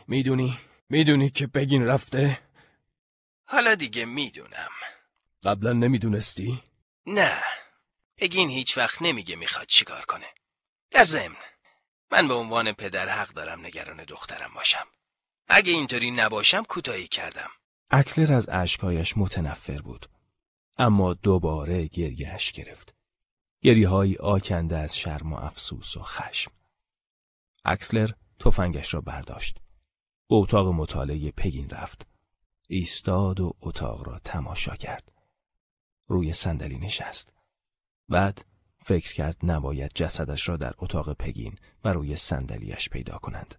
میدونی؟ میدونی که بگین رفته؟ حالا دیگه میدونم قبلا نمیدونستی؟ نه بگین هیچ وقت نمیگه میخواد چیکار کنه در ضمن من به عنوان پدر حق دارم نگران دخترم باشم اگه اینطوری نباشم کوتاهی کردم اکلر از عشقایش متنفر بود اما دوباره گریهش گرفت. های آکنده از شرم و افسوس و خشم. اکسلر تفنگش را برداشت. به اتاق مطالعه پگین رفت. ایستاد و اتاق را تماشا کرد. روی صندلی نشست. بعد فکر کرد نباید جسدش را در اتاق پگین و روی صندلیاش پیدا کنند.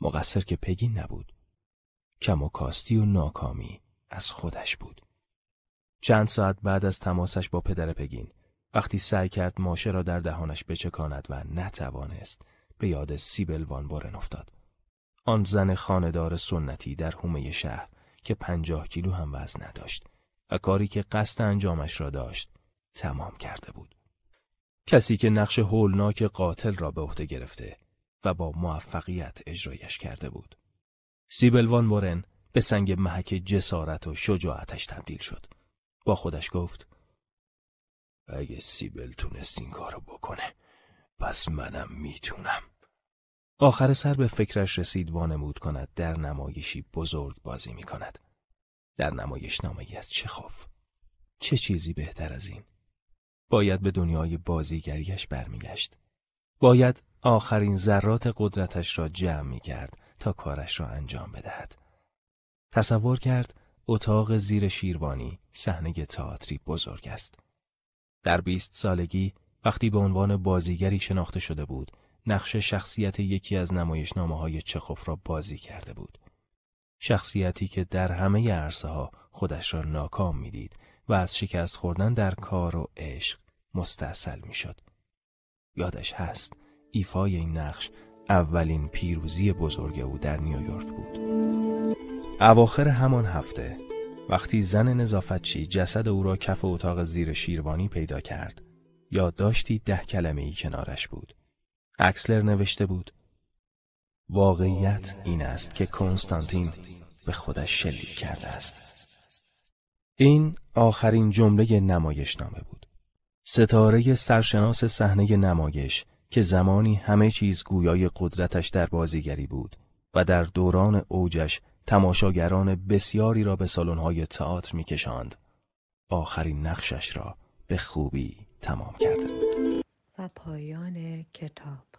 مقصر که پگین نبود. کم و کاستی و ناکامی از خودش بود. چند ساعت بعد از تماسش با پدر پگین وقتی سعی کرد ماشه را در دهانش بچکاند و نتوانست به یاد سیبل وان بارن افتاد آن زن خاندار سنتی در حومه شهر که پنجاه کیلو هم وزن نداشت و کاری که قصد انجامش را داشت تمام کرده بود کسی که نقش هولناک قاتل را به عهده گرفته و با موفقیت اجرایش کرده بود سیبل وان بورن به سنگ محک جسارت و شجاعتش تبدیل شد با خودش گفت اگه سیبل تونست این کارو بکنه پس منم میتونم آخر سر به فکرش رسید وانمود کند در نمایشی بزرگ بازی میکند در نمایش از چه خوف چه چیزی بهتر از این باید به دنیای بازیگریش برمیگشت باید آخرین ذرات قدرتش را جمع می کرد تا کارش را انجام بدهد تصور کرد اتاق زیر شیروانی صحنه تئاتری بزرگ است. در بیست سالگی وقتی به عنوان بازیگری شناخته شده بود، نقش شخصیت یکی از نامه های چخوف را بازی کرده بود. شخصیتی که در همه عرصه ها خودش را ناکام میدید و از شکست خوردن در کار و عشق می میشد. یادش هست ایفای این نقش اولین پیروزی بزرگ او در نیویورک بود. اواخر همان هفته وقتی زن نظافتچی جسد او را کف اتاق زیر شیروانی پیدا کرد داشتی ده کلمه ای کنارش بود اکسلر نوشته بود واقعیت این است که کنستانتین به خودش شلیک کرده است این آخرین جمله نامه بود ستاره سرشناس صحنه نمایش که زمانی همه چیز گویای قدرتش در بازیگری بود و در دوران اوجش تماشاگران بسیاری را به سالن‌های تئاتر میکشاند آخرین نقشش را به خوبی تمام کرده و پایان کتاب